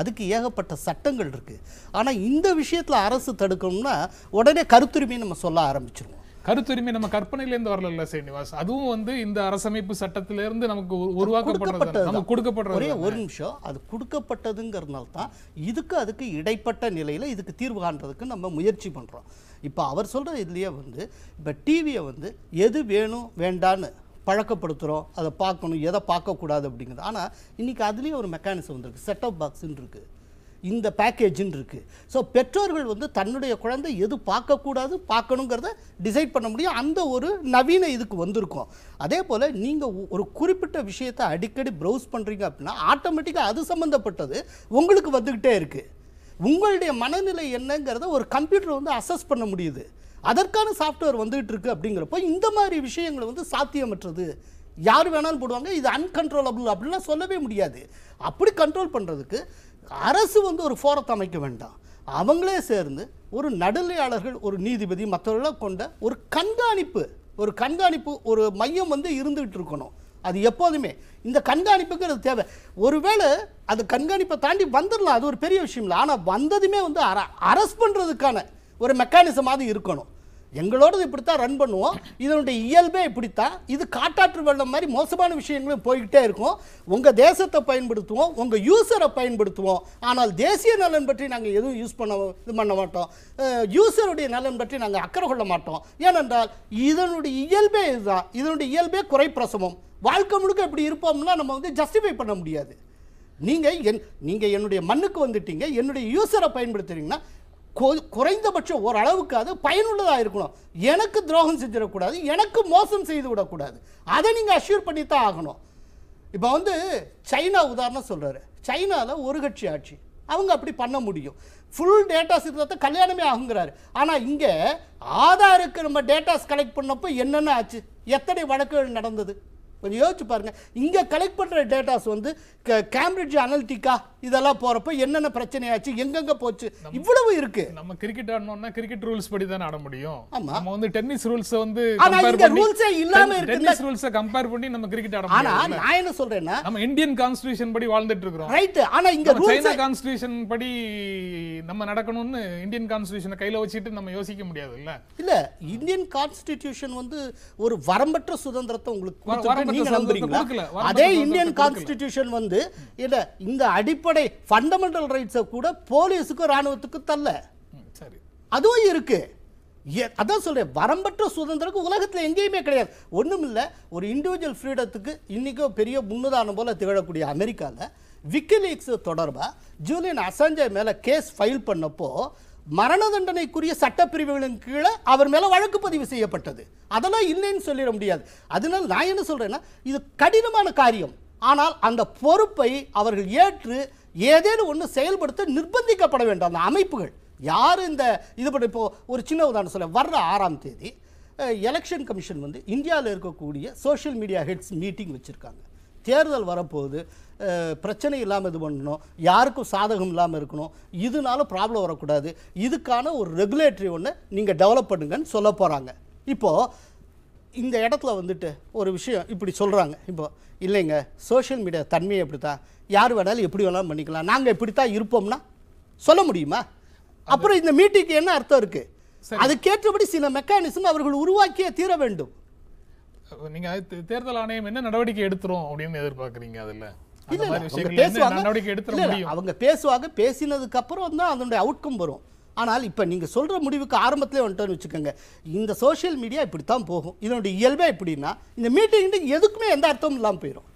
அதுக்கு ஏகப்பட்ட சட்டங்கள் இருக்குது ஆனால் இந்த விஷயத்தில் அரசு தடுக்கணும்னா உடனே கருத்துரிமையை நம்ம சொல்ல ஆரம்பிச்சிருவோம் கருத்துரிமை நம்ம கற்பனையிலேருந்து வரல சீனிவாஸ் அதுவும் வந்து இந்த அரசமைப்பு சட்டத்திலேருந்து நமக்கு உருவாக்கப்படுறது நமக்கு கொடுக்கப்படுறது ஒரே ஒரு நிமிஷம் அது கொடுக்கப்பட்டதுங்கிறதுனால தான் இதுக்கு அதுக்கு இடைப்பட்ட நிலையில் இதுக்கு தீர்வு காண்றதுக்கு நம்ம முயற்சி பண்ணுறோம் இப்போ அவர் சொல்கிற இதுலேயே வந்து இப்போ டிவியை வந்து எது வேணும் வேண்டான்னு பழக்கப்படுத்துகிறோம் அதை பார்க்கணும் எதை பார்க்கக்கூடாது அப்படிங்கிறது ஆனால் இன்றைக்கி அதுலேயும் ஒரு மெக்கானிசம் வந்துருக்கு செட்டப் பாக்ஸுன்னு இருக்குது இந்த பேக்கேஜின்னு இருக்குது ஸோ பெற்றோர்கள் வந்து தன்னுடைய குழந்தை எது பார்க்கக்கூடாது பார்க்கணுங்கிறத டிசைட் பண்ண முடியும் அந்த ஒரு நவீன இதுக்கு வந்திருக்கும் அதே போல் நீங்கள் ஒரு குறிப்பிட்ட விஷயத்தை அடிக்கடி ப்ரௌஸ் பண்ணுறீங்க அப்படின்னா ஆட்டோமேட்டிக்காக அது சம்மந்தப்பட்டது உங்களுக்கு வந்துக்கிட்டே இருக்குது உங்களுடைய மனநிலை என்னங்கிறத ஒரு கம்ப்யூட்டர் வந்து அசஸ் பண்ண முடியுது அதற்கான சாஃப்ட்வேர் வந்துகிட்டு இருக்கு அப்படிங்கிறப்போ இந்த மாதிரி விஷயங்கள் வந்து சாத்தியமற்றது யார் வேணாலும் போடுவாங்க இது அன்கன்ட்ரோலபிள் அப்படின்னா சொல்லவே முடியாது அப்படி கண்ட்ரோல் பண்ணுறதுக்கு அரசு வந்து ஒரு ஃபோரத்தை அமைக்க வேண்டாம் அவங்களே சேர்ந்து ஒரு நடுநிலையாளர்கள் ஒரு நீதிபதி மற்றவர்களை கொண்ட ஒரு கண்காணிப்பு ஒரு கண்காணிப்பு ஒரு மையம் வந்து இருந்துகிட்டு இருக்கணும் அது எப்போதுமே இந்த கண்காணிப்புக்கு அது தேவை ஒருவேளை அது கண்காணிப்பை தாண்டி வந்துடலாம் அது ஒரு பெரிய விஷயம் இல்லை ஆனால் வந்ததுமே வந்து அர பண்ணுறதுக்கான ஒரு மெக்கானிசமாக இருக்கணும் எங்களோடது இப்படித்தான் ரன் பண்ணுவோம் இதனுடைய இயல்பே இப்படித்தான் இது காட்டாற்று வெள்ளம் மாதிரி மோசமான விஷயங்களும் போய்கிட்டே இருக்கும் உங்கள் தேசத்தை பயன்படுத்துவோம் உங்கள் யூசரை பயன்படுத்துவோம் ஆனால் தேசிய நலன் பற்றி நாங்கள் எதுவும் யூஸ் பண்ண இது பண்ண மாட்டோம் யூசருடைய நலன் பற்றி நாங்கள் அக்கறை கொள்ள மாட்டோம் ஏனென்றால் இதனுடைய இயல்பே இதுதான் இதனுடைய இயல்பே பிரசவம் வாழ்க்கை முழுக்க இப்படி இருப்போம்னா நம்ம வந்து ஜஸ்டிஃபை பண்ண முடியாது நீங்கள் என் நீங்கள் என்னுடைய மண்ணுக்கு வந்துட்டீங்க என்னுடைய யூசரை பயன்படுத்துகிறீங்கன்னா குறைந்தபட்சம் ஓரளவுக்கு அது பயனுள்ளதாக இருக்கணும் எனக்கு துரோகம் செஞ்சிடக்கூடாது எனக்கு மோசம் செய்து விடக்கூடாது அதை நீங்கள் அஷ்யூர் பண்ணி தான் ஆகணும் இப்போ வந்து சைனா உதாரணம் சொல்கிறாரு சைனாவில் ஒரு கட்சி ஆட்சி அவங்க அப்படி பண்ண முடியும் ஃபுல் டேட்டாஸ் இருந்தால் கல்யாணமே ஆகுங்கிறாரு ஆனால் இங்கே ஆதாருக்கு நம்ம டேட்டாஸ் கலெக்ட் பண்ணப்போ என்னென்ன ஆச்சு எத்தனை வழக்குகள் நடந்தது கொஞ்சம் யோசிச்சு பாருங்கள் இங்கே கலெக்ட் பண்ணுற டேட்டாஸ் வந்து கேம்பிரிட்ஜ் அனல்டிக்கா இதெல்லாம் போறப்ப என்னென்ன பிரச்சனை ஆச்சு எங்கெங்க போச்சு இவ்வளவு இருக்கு நம்ம கிரிக்கெட் ஆடணும்னா கிரிக்கெட் ரூல்ஸ் படி தான் ஆட முடியும் ஆமா நம்ம வந்து டென்னிஸ் ரூல்ஸ் வந்து ரூல்ஸ் இல்லாம இருக்கு டென்னிஸ் ரூல்ஸ் கம்பேர் பண்ணி நம்ம கிரிக்கெட் ஆட ஆனா நான் என்ன சொல்றேன்னா நம்ம இந்தியன் கான்ஸ்டிடியூஷன் படி வாழ்ந்துட்டு இருக்கோம் ரைட் ஆனா இங்க சைனா கான்ஸ்டிடியூஷன் படி நம்ம நடக்கணும்னு இந்தியன் கான்ஸ்டிடியூஷனை கையில வச்சிட்டு நம்ம யோசிக்க முடியாது இல்ல இல்ல இந்தியன் கான்ஸ்டிடியூஷன் வந்து ஒரு வரம்பற்ற சுதந்திரத்தை உங்களுக்கு நீங்க நம்புறீங்களா அதே இந்தியன் கான்ஸ்டிடியூஷன் வந்து இல்ல இந்த அடிப்படை அடிப்படை ஃபண்டமெண்டல் ரைட்ஸை கூட போலீஸுக்கும் ராணுவத்துக்கும் தள்ள சரி அதுவும் இருக்குது அதான் சொல்கிறேன் வரம்பற்ற சுதந்திரம் உலகத்தில் எங்கேயுமே கிடையாது ஒன்றும் இல்லை ஒரு இண்டிவிஜுவல் ஃப்ரீடத்துக்கு இன்றைக்கும் பெரிய முன்னுதாரணம் போல் திகழக்கூடிய அமெரிக்காவில் விக்கிலீக்ஸ் தொடர்பாக ஜூலியன் அசஞ்சே மேலே கேஸ் ஃபைல் பண்ணப்போ மரண தண்டனைக்குரிய சட்டப்பிரிவுகளின் கீழே அவர் மேலே வழக்கு பதிவு செய்யப்பட்டது அதெல்லாம் இல்லைன்னு சொல்லிட முடியாது அதனால் நான் என்ன சொல்கிறேன்னா இது கடினமான காரியம் ஆனால் அந்த பொறுப்பை அவர்கள் ஏற்று ஏதேனும் ஒன்று செயல்படுத்த நிர்பந்திக்கப்பட வேண்டும் அந்த அமைப்புகள் யார் இந்த இது பண்ண இப்போது ஒரு சின்ன உதாரணம் சொல்ல வர்ற ஆறாம் தேதி எலெக்ஷன் கமிஷன் வந்து இந்தியாவில் இருக்கக்கூடிய சோஷியல் மீடியா ஹெட்ஸ் மீட்டிங் வச்சுருக்காங்க தேர்தல் வரப்போகுது பிரச்சனை இல்லாமல் இது பண்ணணும் யாருக்கும் சாதகம் இல்லாமல் இருக்கணும் இதனால ப்ராப்ளம் வரக்கூடாது இதுக்கான ஒரு ரெகுலேட்டரி ஒன்று நீங்கள் டெவலப் பண்ணுங்கன்னு சொல்ல போகிறாங்க இப்போது இந்த இடத்துல வந்துட்டு ஒரு விஷயம் இப்படி சொல்கிறாங்க இப்போது இல்லைங்க சோஷியல் மீடியா தன்மையை எப்படி தான் யார் வேணாலும் எப்படி வேணாலும் பண்ணிக்கலாம் நாங்கள் இப்படி தான் இருப்போம்னா சொல்ல முடியுமா அப்புறம் இந்த மீட்டிங்க்கு என்ன அர்த்தம் இருக்குது அதுக்கேற்றபடி சில மெக்கானிசம் அவர்கள் உருவாக்கியே தீர வேண்டும் நீங்கள் தேர்தல் ஆணையம் என்ன நடவடிக்கை எடுத்துரும் அப்படின்னு எதிர்பார்க்குறீங்க அதில் இல்லை அவங்க பேசுவாங்க அவங்க பேசுவாங்க பேசினதுக்கு அப்புறம் தான் அதனுடைய அவுட்கம் வரும் ஆனால் இப்போ நீங்கள் சொல்கிற முடிவுக்கு ஆரம்பத்திலே வந்துட்டோன்னு வச்சுக்கோங்க இந்த சோஷியல் மீடியா இப்படி தான் போகும் இதனுடைய இயல்பே எப்படின்னா இந்த மீட்டிங் எதுக்குமே எந்த அர்த்தமும் இல்லாமல் போயிடும்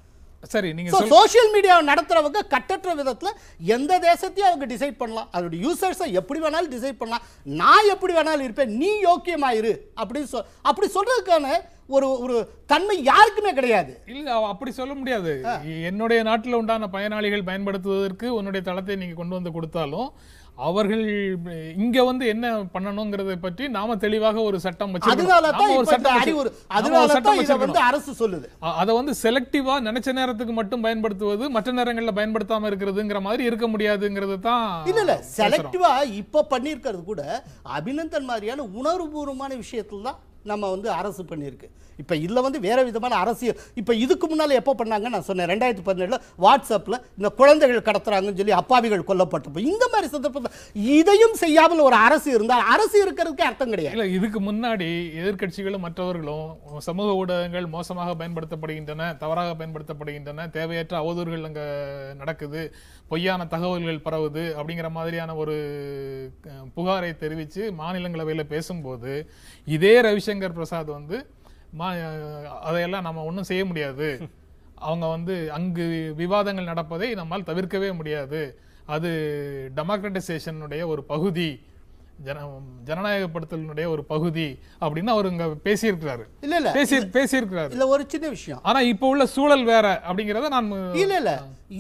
சரி நீங்க சோஷியல் மீடியாவை நடத்துறவங்க கட்டற்ற விதத்தில் எந்த தேசத்தையும் அவங்க டிசைட் பண்ணலாம் அதோட யூசர்ஸை எப்படி வேணாலும் டிசைட் பண்ணலாம் நான் எப்படி வேணாலும் இருப்பேன் நீ யோக்கியமாயிரு அப்படின்னு சொல் அப்படி சொல்றதுக்கான ஒரு ஒரு தன்மை யாருக்குமே கிடையாது இல்லை அப்படி சொல்ல முடியாது என்னுடைய நாட்டில் உண்டான பயனாளிகள் பயன்படுத்துவதற்கு உன்னுடைய தளத்தை நீங்கள் கொண்டு வந்து கொடுத்தாலும் அவர்கள் இங்க வந்து என்ன பண்ணணுங்கிறத பற்றி நாம தெளிவாக ஒரு சட்டம் வச்சு அரசு சொல்லுது அதை வந்து செலக்டிவா நினைச்ச நேரத்துக்கு மட்டும் பயன்படுத்துவது மற்ற நேரங்கள்ல பயன்படுத்தாம இருக்கிறதுங்கிற மாதிரி இருக்க முடியாதுங்கிறது தான் இல்ல இல்ல செலக்டிவா இப்ப பண்ணிருக்கிறது கூட அபிநந்தன் மாதிரியான உணர்வுபூர்வமான விஷயத்துல தான் நம்ம வந்து அரசு பண்ணியிருக்கு இப்போ இதில் வந்து வேறு விதமான அரசியல் இப்போ இதுக்கு முன்னால் எப்போ பண்ணாங்க நான் சொன்னேன் ரெண்டாயிரத்தி பதினேழில் வாட்ஸ்அப்பில் இந்த குழந்தைகள் கடத்துறாங்கன்னு சொல்லி அப்பாவிகள் கொல்லப்பட்டப்போ இந்த மாதிரி சந்தர்ப்பத்தில் இதையும் செய்யாமல் ஒரு அரசு இருந்தால் அரசு இருக்கிறதுக்கு அர்த்தம் கிடையாது இல்லை இதுக்கு முன்னாடி எதிர்கட்சிகளும் மற்றவர்களும் சமூக ஊடகங்கள் மோசமாக பயன்படுத்தப்படுகின்றன தவறாக பயன்படுத்தப்படுகின்றன தேவையற்ற அவதூறுகள் அங்கே நடக்குது பொய்யான தகவல்கள் பரவுது அப்படிங்கிற மாதிரியான ஒரு புகாரை தெரிவித்து மாநிலங்களவையில் பேசும்போது இதே ரவிசங்கர் பிரசாத் வந்து மா அதையெல்லாம் நம்ம ஒன்றும் செய்ய முடியாது அவங்க வந்து அங்கு விவாதங்கள் நடப்பதை நம்மால் தவிர்க்கவே முடியாது அது டெமோக்ரட்டைசேஷனுடைய ஒரு பகுதி ஜன ஜனநாயகப்படுத்தலுடைய ஒரு பகுதி அப்படின்னு அவர் இங்க பேசியிருக்கிறாரு இல்ல இல்ல பேசி பேசியிருக்கிறாரு இல்ல ஒரு சின்ன விஷயம் ஆனா இப்போ உள்ள சூழல் வேற அப்படிங்கிறத நான் இல்ல இல்ல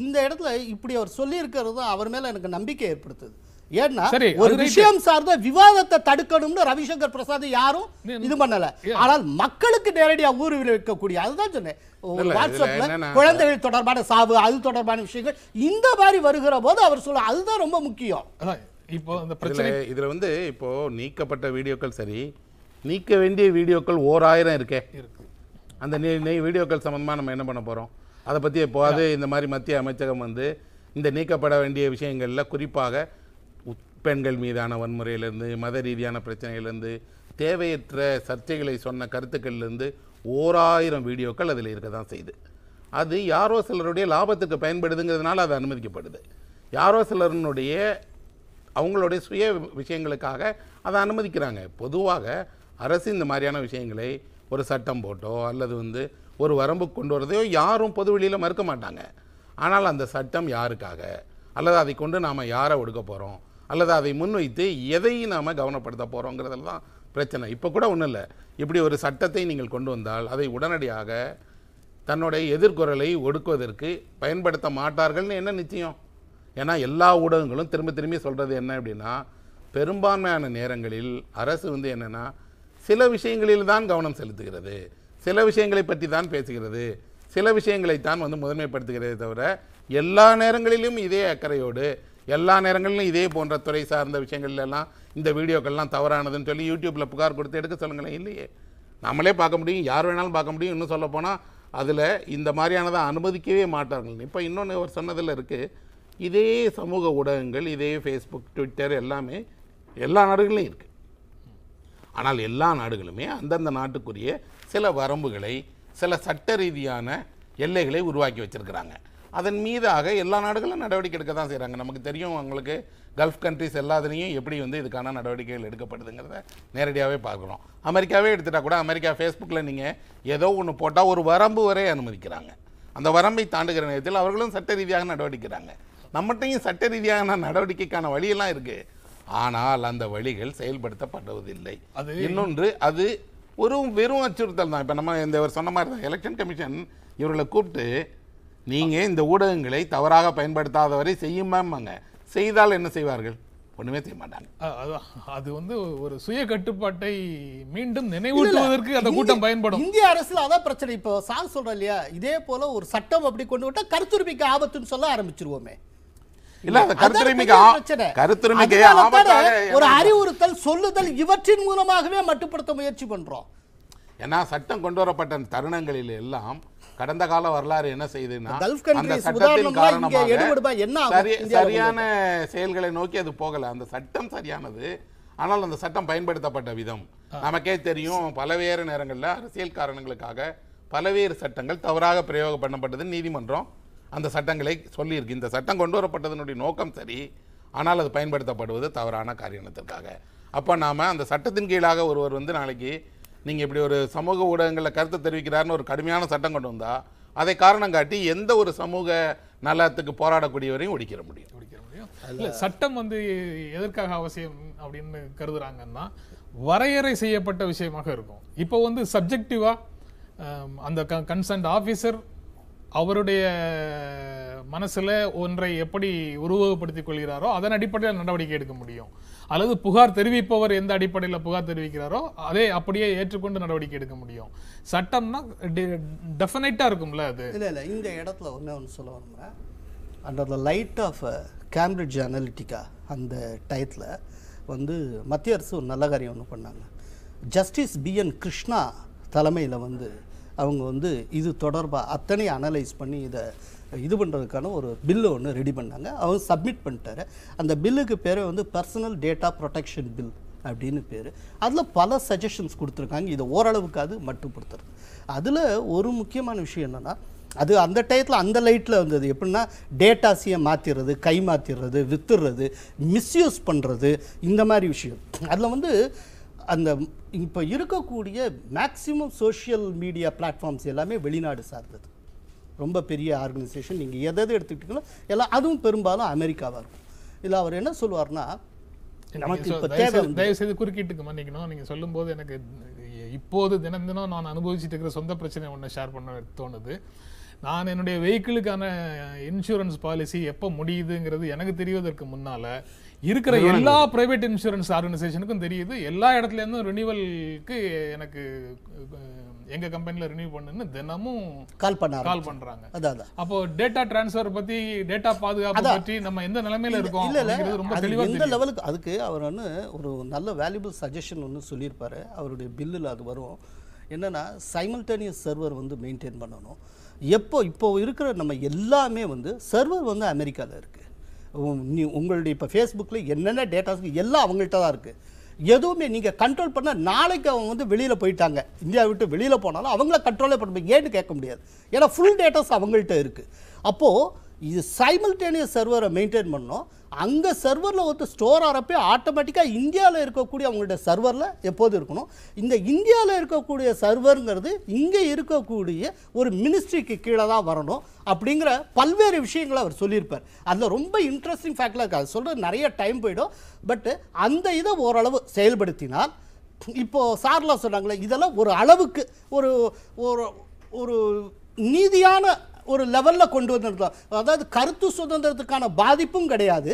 இந்த இடத்துல இப்படி அவர் சொல்லியிருக்கிறது அவர் மேல எனக்கு நம்பிக்கை ஏற்படுத்துது ஏன்னா ஒரு விஷயம் சார்ந்த விவாதத்தை தடுக்கணும்னு ரவிசங்கர் பிரசாத் யாரும் இது பண்ணல ஆனால் மக்களுக்கு நேரடியா ஊர் விளைவிக்கக்கூடிய அதுதான் சொன்னேன் வாட்ஸ்அப்ல குழந்தைகள் தொடர்பான சாவு அது தொடர்பான விஷயங்கள் இந்த மாதிரி வருகிற போது அவர் சொல்ல அதுதான் ரொம்ப முக்கியம் இப்போ அந்த பிரச்சனை இதுல வந்து இப்போ நீக்கப்பட்ட வீடியோக்கள் சரி நீக்க வேண்டிய வீடியோக்கள் ஓர் ஆயிரம் இருக்கே அந்த வீடியோக்கள் சம்பந்தமாக நம்ம என்ன பண்ண போகிறோம் அதை பற்றி எப்போது இந்த மாதிரி மத்திய அமைச்சகம் வந்து இந்த நீக்கப்பட வேண்டிய விஷயங்களில் குறிப்பாக பெண்கள் மீதான வன்முறையிலேருந்து மத ரீதியான பிரச்சனைகள்லேருந்து தேவையற்ற சர்ச்சைகளை சொன்ன கருத்துக்கள்லேருந்து ஓராயிரம் வீடியோக்கள் அதில் இருக்க தான் செய்யுது அது யாரோ சிலருடைய லாபத்துக்கு பயன்படுதுங்கிறதுனால அது அனுமதிக்கப்படுது யாரோ சிலருனுடைய அவங்களுடைய சுய விஷயங்களுக்காக அதை அனுமதிக்கிறாங்க பொதுவாக அரசு இந்த மாதிரியான விஷயங்களை ஒரு சட்டம் போட்டோ அல்லது வந்து ஒரு வரம்பு கொண்டு வரதையோ யாரும் பொது வெளியில் மறுக்க மாட்டாங்க ஆனால் அந்த சட்டம் யாருக்காக அல்லது அதை கொண்டு நாம் யாரை ஒடுக்க போகிறோம் அல்லது அதை முன்வைத்து எதை நாம் கவனப்படுத்த போகிறோங்கிறதுல தான் பிரச்சனை இப்போ கூட ஒன்றும் இல்லை இப்படி ஒரு சட்டத்தை நீங்கள் கொண்டு வந்தால் அதை உடனடியாக தன்னுடைய எதிர்குரலை ஒடுக்குவதற்கு பயன்படுத்த மாட்டார்கள்னு என்ன நிச்சயம் ஏன்னா எல்லா ஊடகங்களும் திரும்ப திரும்பி சொல்கிறது என்ன அப்படின்னா பெரும்பான்மையான நேரங்களில் அரசு வந்து என்னென்னா சில விஷயங்களில் தான் கவனம் செலுத்துகிறது சில விஷயங்களை பற்றி தான் பேசுகிறது சில விஷயங்களை தான் வந்து முதன்மைப்படுத்துகிறதே தவிர எல்லா நேரங்களிலும் இதே அக்கறையோடு எல்லா நேரங்களிலும் இதே போன்ற துறை சார்ந்த விஷயங்கள்லாம் இந்த வீடியோக்கள்லாம் தவறானதுன்னு சொல்லி யூடியூப்பில் புகார் கொடுத்து எடுக்க சொல்லுங்களேன் இல்லையே நம்மளே பார்க்க முடியும் யார் வேணாலும் பார்க்க முடியும் இன்னும் சொல்ல போனால் அதில் இந்த மாதிரியானதை அனுமதிக்கவே மாட்டாங்க இப்போ இன்னொன்று ஒரு சொன்னதில் இருக்குது இதே சமூக ஊடகங்கள் இதே ஃபேஸ்புக் ட்விட்டர் எல்லாமே எல்லா நாடுகளிலும் இருக்குது ஆனால் எல்லா நாடுகளுமே அந்தந்த நாட்டுக்குரிய சில வரம்புகளை சில சட்ட ரீதியான எல்லைகளை உருவாக்கி வச்சுருக்கிறாங்க அதன் மீதாக எல்லா நாடுகளும் நடவடிக்கை எடுக்க தான் செய்கிறாங்க நமக்கு தெரியும் அவங்களுக்கு கல்ஃப் கண்ட்ரிஸ் எல்லாத்துலேயும் எப்படி வந்து இதுக்கான நடவடிக்கைகள் எடுக்கப்படுதுங்கிறத நேரடியாகவே பார்க்குறோம் அமெரிக்காவே எடுத்துட்டால் கூட அமெரிக்கா ஃபேஸ்புக்கில் நீங்கள் ஏதோ ஒன்று போட்டால் ஒரு வரம்பு வரை அனுமதிக்கிறாங்க அந்த வரம்பை தாண்டுகிற நேரத்தில் அவர்களும் சட்ட ரீதியாக நடவடிக்கிறாங்க நம்மகிட்டையும் சட்ட ரீதியான நடவடிக்கைக்கான வழியெல்லாம் இருக்குது ஆனால் அந்த வழிகள் செயல்படுத்தப்படுவதில்லை அது இன்னொன்று அது ஒரு வெறும் அச்சுறுத்தல் தான் இப்போ நம்ம இந்த சொன்ன மாதிரி தான் எலெக்ஷன் கமிஷன் இவர்களை கூப்பிட்டு நீங்க இந்த ஊடகங்களை தவறாக பயன்படுத்தாதவரை செய்யுமாமாங்க செய்தால் என்ன செய்வார்கள் ஒண்ணுமே செய்ய மாட்டாங்க அது வந்து ஒரு சுய கட்டுப்பாட்டை மீண்டும் நினைவூட்டுவதற்கு அந்த கூட்டம் பயன்படும் இந்திய அரசுல அதான் பிரச்சனை இப்போ சாங் சொல்ற இல்லையா இதே போல ஒரு சட்டம் அப்படி கொண்டு விட்டா கருத்துரிமைக்கு ஆபத்துன்னு சொல்ல ஆரம்பிச்சிருவோமே இல்ல ஒரு அறிவுறுத்தல் சொல்லுதல் இவற்றின் மூலமாகவே மட்டுப்படுத்த முயற்சி பண்றோம் ஏன்னா சட்டம் கொண்டு வரப்பட்ட தருணங்களில் எல்லாம் கடந்த கால வரலாறு என்ன செய்யுதுன்னா அந்த சட்டத்தின் சரியான செயல்களை நோக்கி அது போகல அந்த சட்டம் சரியானது ஆனால் அந்த சட்டம் பயன்படுத்தப்பட்ட விதம் நமக்கே தெரியும் பலவேறு நேரங்களில் அரசியல் காரணங்களுக்காக பலவேறு சட்டங்கள் தவறாக பிரயோகம் பண்ணப்பட்டது நீதிமன்றம் அந்த சட்டங்களை சொல்லியிருக்கு இந்த சட்டம் கொண்டு வரப்பட்டதனுடைய நோக்கம் சரி ஆனால் அது பயன்படுத்தப்படுவது தவறான காரியத்திற்காக அப்போ நாம் அந்த சட்டத்தின் கீழாக ஒருவர் வந்து நாளைக்கு நீங்கள் இப்படி ஒரு சமூக ஊடகங்களில் கருத்தை தெரிவிக்கிறார்னு ஒரு கடுமையான சட்டம் கொண்டு வந்தால் அதை காரணம் காட்டி எந்த ஒரு சமூக நலத்துக்கு போராடக்கூடியவரையும் ஒடிக்கிற முடியும் ஒடிக்கிற முடியும் இல்லை சட்டம் வந்து எதற்காக அவசியம் அப்படின்னு கருதுறாங்கன்னா வரையறை செய்யப்பட்ட விஷயமாக இருக்கும் இப்போ வந்து சப்ஜெக்டிவாக அந்த க கன்சர்ன்ட் ஆஃபீஸர் அவருடைய மனசில் ஒன்றை எப்படி உருவகப்படுத்திக் கொள்கிறாரோ அதன் அடிப்படையில் நடவடிக்கை எடுக்க முடியும் அல்லது புகார் தெரிவிப்பவர் எந்த அடிப்படையில் புகார் தெரிவிக்கிறாரோ அதே அப்படியே ஏற்றுக்கொண்டு நடவடிக்கை எடுக்க முடியும் சட்டம்னா டெஃபினைட்டாக இருக்கும்ல அது இல்லை இல்லை இந்த இடத்துல ஒன்று ஒன்று சொல்ல வரணுங்க under the light of Cambridge Analytica அந்த டயத்தில் uh, வந்து மத்திய அரசு ஒரு நல்ல காரியம் ஒன்று பண்ணாங்க ஜஸ்டிஸ் பி என் கிருஷ்ணா தலைமையில் வந்து அவங்க வந்து இது தொடர்பாக அத்தனை அனலைஸ் பண்ணி இதை இது பண்ணுறதுக்கான ஒரு பில்லு ஒன்று ரெடி பண்ணாங்க அவர் சப்மிட் பண்ணிட்டாரு அந்த பில்லுக்கு பேர் வந்து பர்சனல் டேட்டா ப்ரொடெக்ஷன் பில் அப்படின்னு பேர் அதில் பல சஜஷன்ஸ் கொடுத்துருக்காங்க இதை ஓரளவுக்கு அது மட்டுப்படுத்துறது அதில் ஒரு முக்கியமான விஷயம் என்னென்னா அது அந்த டயத்தில் அந்த லைட்டில் வந்தது எப்படின்னா டேட்டாஸியை மாற்றிடுறது கை மாற்றிடுறது வித்துடுறது மிஸ்யூஸ் பண்ணுறது இந்த மாதிரி விஷயம் அதில் வந்து அந்த இப்போ இருக்கக்கூடிய மேக்சிமம் சோஷியல் மீடியா பிளாட்ஃபார்ம்ஸ் எல்லாமே வெளிநாடு சார்ந்தது ரொம்ப பெரிய ஆர்கனைசேஷன் நீங்கள் எதை எது எடுத்துக்கிட்டீங்களோ எல்லாம் அதுவும் பெரும்பாலும் அமெரிக்காவாக இருக்கும் இல்லை அவர் என்ன சொல்லுவார்னா நமக்கு இப்போ தேவை தயவு செய்து குறுக்கிட்டுக்கு மன்னிக்கணும் நீங்கள் சொல்லும்போது எனக்கு இப்போது தினம் தினம் நான் அனுபவிச்சுட்டு இருக்கிற சொந்த பிரச்சனை ஒன்று ஷேர் பண்ண தோணுது நான் என்னுடைய வெஹிக்கிளுக்கான இன்சூரன்ஸ் பாலிசி எப்போ முடியுதுங்கிறது எனக்கு தெரிவதற்கு முன்னால் இருக்கிற எல்லா ப்ரைவேட் இன்சூரன்ஸ் ஆர்கனைசேஷனுக்கும் தெரியுது எல்லா இடத்துலேருந்தும் ரினியூவலுக்கு எனக்கு எங்கள் கம்பெனியில் ரினியூ பண்ணுன்னு தினமும் கால் பண்ண கால் பண்ணுறாங்க அதான் அப்போ டேட்டா டிரான்ஸ்ஃபர் பற்றி டேட்டா பாதுகாப்பு பற்றி நம்ம எந்த நிலைமையில் இருக்கோம் ரொம்ப தெளிவாக இந்த லெவலுக்கு அதுக்கு அவர் வந்து ஒரு நல்ல வேல்யூபிள் சஜஷன் ஒன்று சொல்லியிருப்பார் அவருடைய பில்லில் அது வரும் என்னென்னா சைமல்டேனியஸ் சர்வர் வந்து மெயின்டைன் பண்ணணும் எப்போ இப்போ இருக்கிற நம்ம எல்லாமே வந்து சர்வர் வந்து அமெரிக்காவில் இருக்குது நீ உங்களுடைய இப்போ ஃபேஸ்புக்கில் என்னென்ன டேட்டாஸ் எல்லாம் அவங்கள்ட்ட தான் இருக்குது எதுவுமே நீங்கள் கண்ட்ரோல் பண்ணால் நாளைக்கு அவங்க வந்து வெளியில் போயிட்டாங்க இந்தியா விட்டு வெளியில் போனாலும் அவங்கள கண்ட்ரோலே பண்ண ஏன்னு கேட்க முடியாது ஏன்னா ஃபுல் டேட்டாஸ் அவங்கள்ட்ட இருக்குது அப்போது இது சைமல்டேனியஸ் சர்வரை மெயின்டைன் பண்ணோம் அங்கே சர்வரில் ஒருத்தர் ஸ்டோர் ஆகிறப்ப ஆட்டோமேட்டிக்காக இந்தியாவில் இருக்கக்கூடிய அவங்களுடைய சர்வரில் எப்போது இருக்கணும் இந்த இந்தியாவில் இருக்கக்கூடிய சர்வருங்கிறது இங்கே இருக்கக்கூடிய ஒரு மினிஸ்ட்ரிக்கு கீழே தான் வரணும் அப்படிங்கிற பல்வேறு விஷயங்களை அவர் சொல்லியிருப்பார் அதில் ரொம்ப இன்ட்ரெஸ்டிங் ஃபேக்டில் இருக்காது சொல்கிறது நிறைய டைம் போயிடும் பட்டு அந்த இதை ஓரளவு செயல்படுத்தினால் இப்போது சார்லாம் சொன்னாங்களே இதெல்லாம் ஒரு அளவுக்கு ஒரு ஒரு ஒரு நீதியான ஒரு லெவலில் கொண்டு வந்திருந்தோம் அதாவது கருத்து சுதந்திரத்துக்கான பாதிப்பும் கிடையாது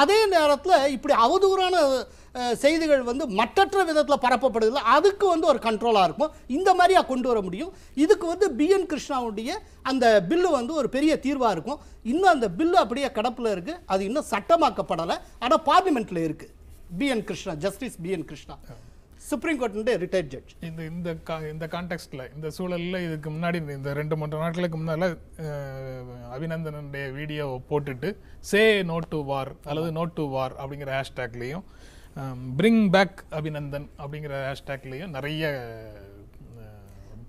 அதே நேரத்தில் இப்படி அவதூறான செய்திகள் வந்து மற்றற்ற விதத்தில் பரப்பப்படுது அதுக்கு வந்து ஒரு கண்ட்ரோலாக இருக்கும் இந்த மாதிரியாக கொண்டு வர முடியும் இதுக்கு வந்து பிஎன் கிருஷ்ணாவுடைய அந்த பில்லு வந்து ஒரு பெரிய தீர்வாக இருக்கும் இன்னும் அந்த பில்லு அப்படியே கடப்பில் இருக்குது அது இன்னும் சட்டமாக்கப்படலை ஆனால் பார்லிமெண்ட்டில் இருக்குது P N Krishna justice P N Krishna supreme கோர்ட்னுடைய ரிட்டையர்ட் ஜட்ஜ் இந்த இந்த கா இந்த கான்டெக்ட்ல இந்த சூழலில் இதுக்கு முன்னாடி இந்த ரெண்டு மூன்று நாட்களுக்கு முன்னால் அபிநந்தனுடைய வீடியோ போட்டுட்டு சே நோட் டு வார் அல்லது நோட் டு வார் அப்படிங்கிற ஹேஷ்டேக்லேயும் பிரிங் பேக் அபிநந்தன் அப்படிங்கிற ஹேஷ்டேக்லேயும் நிறைய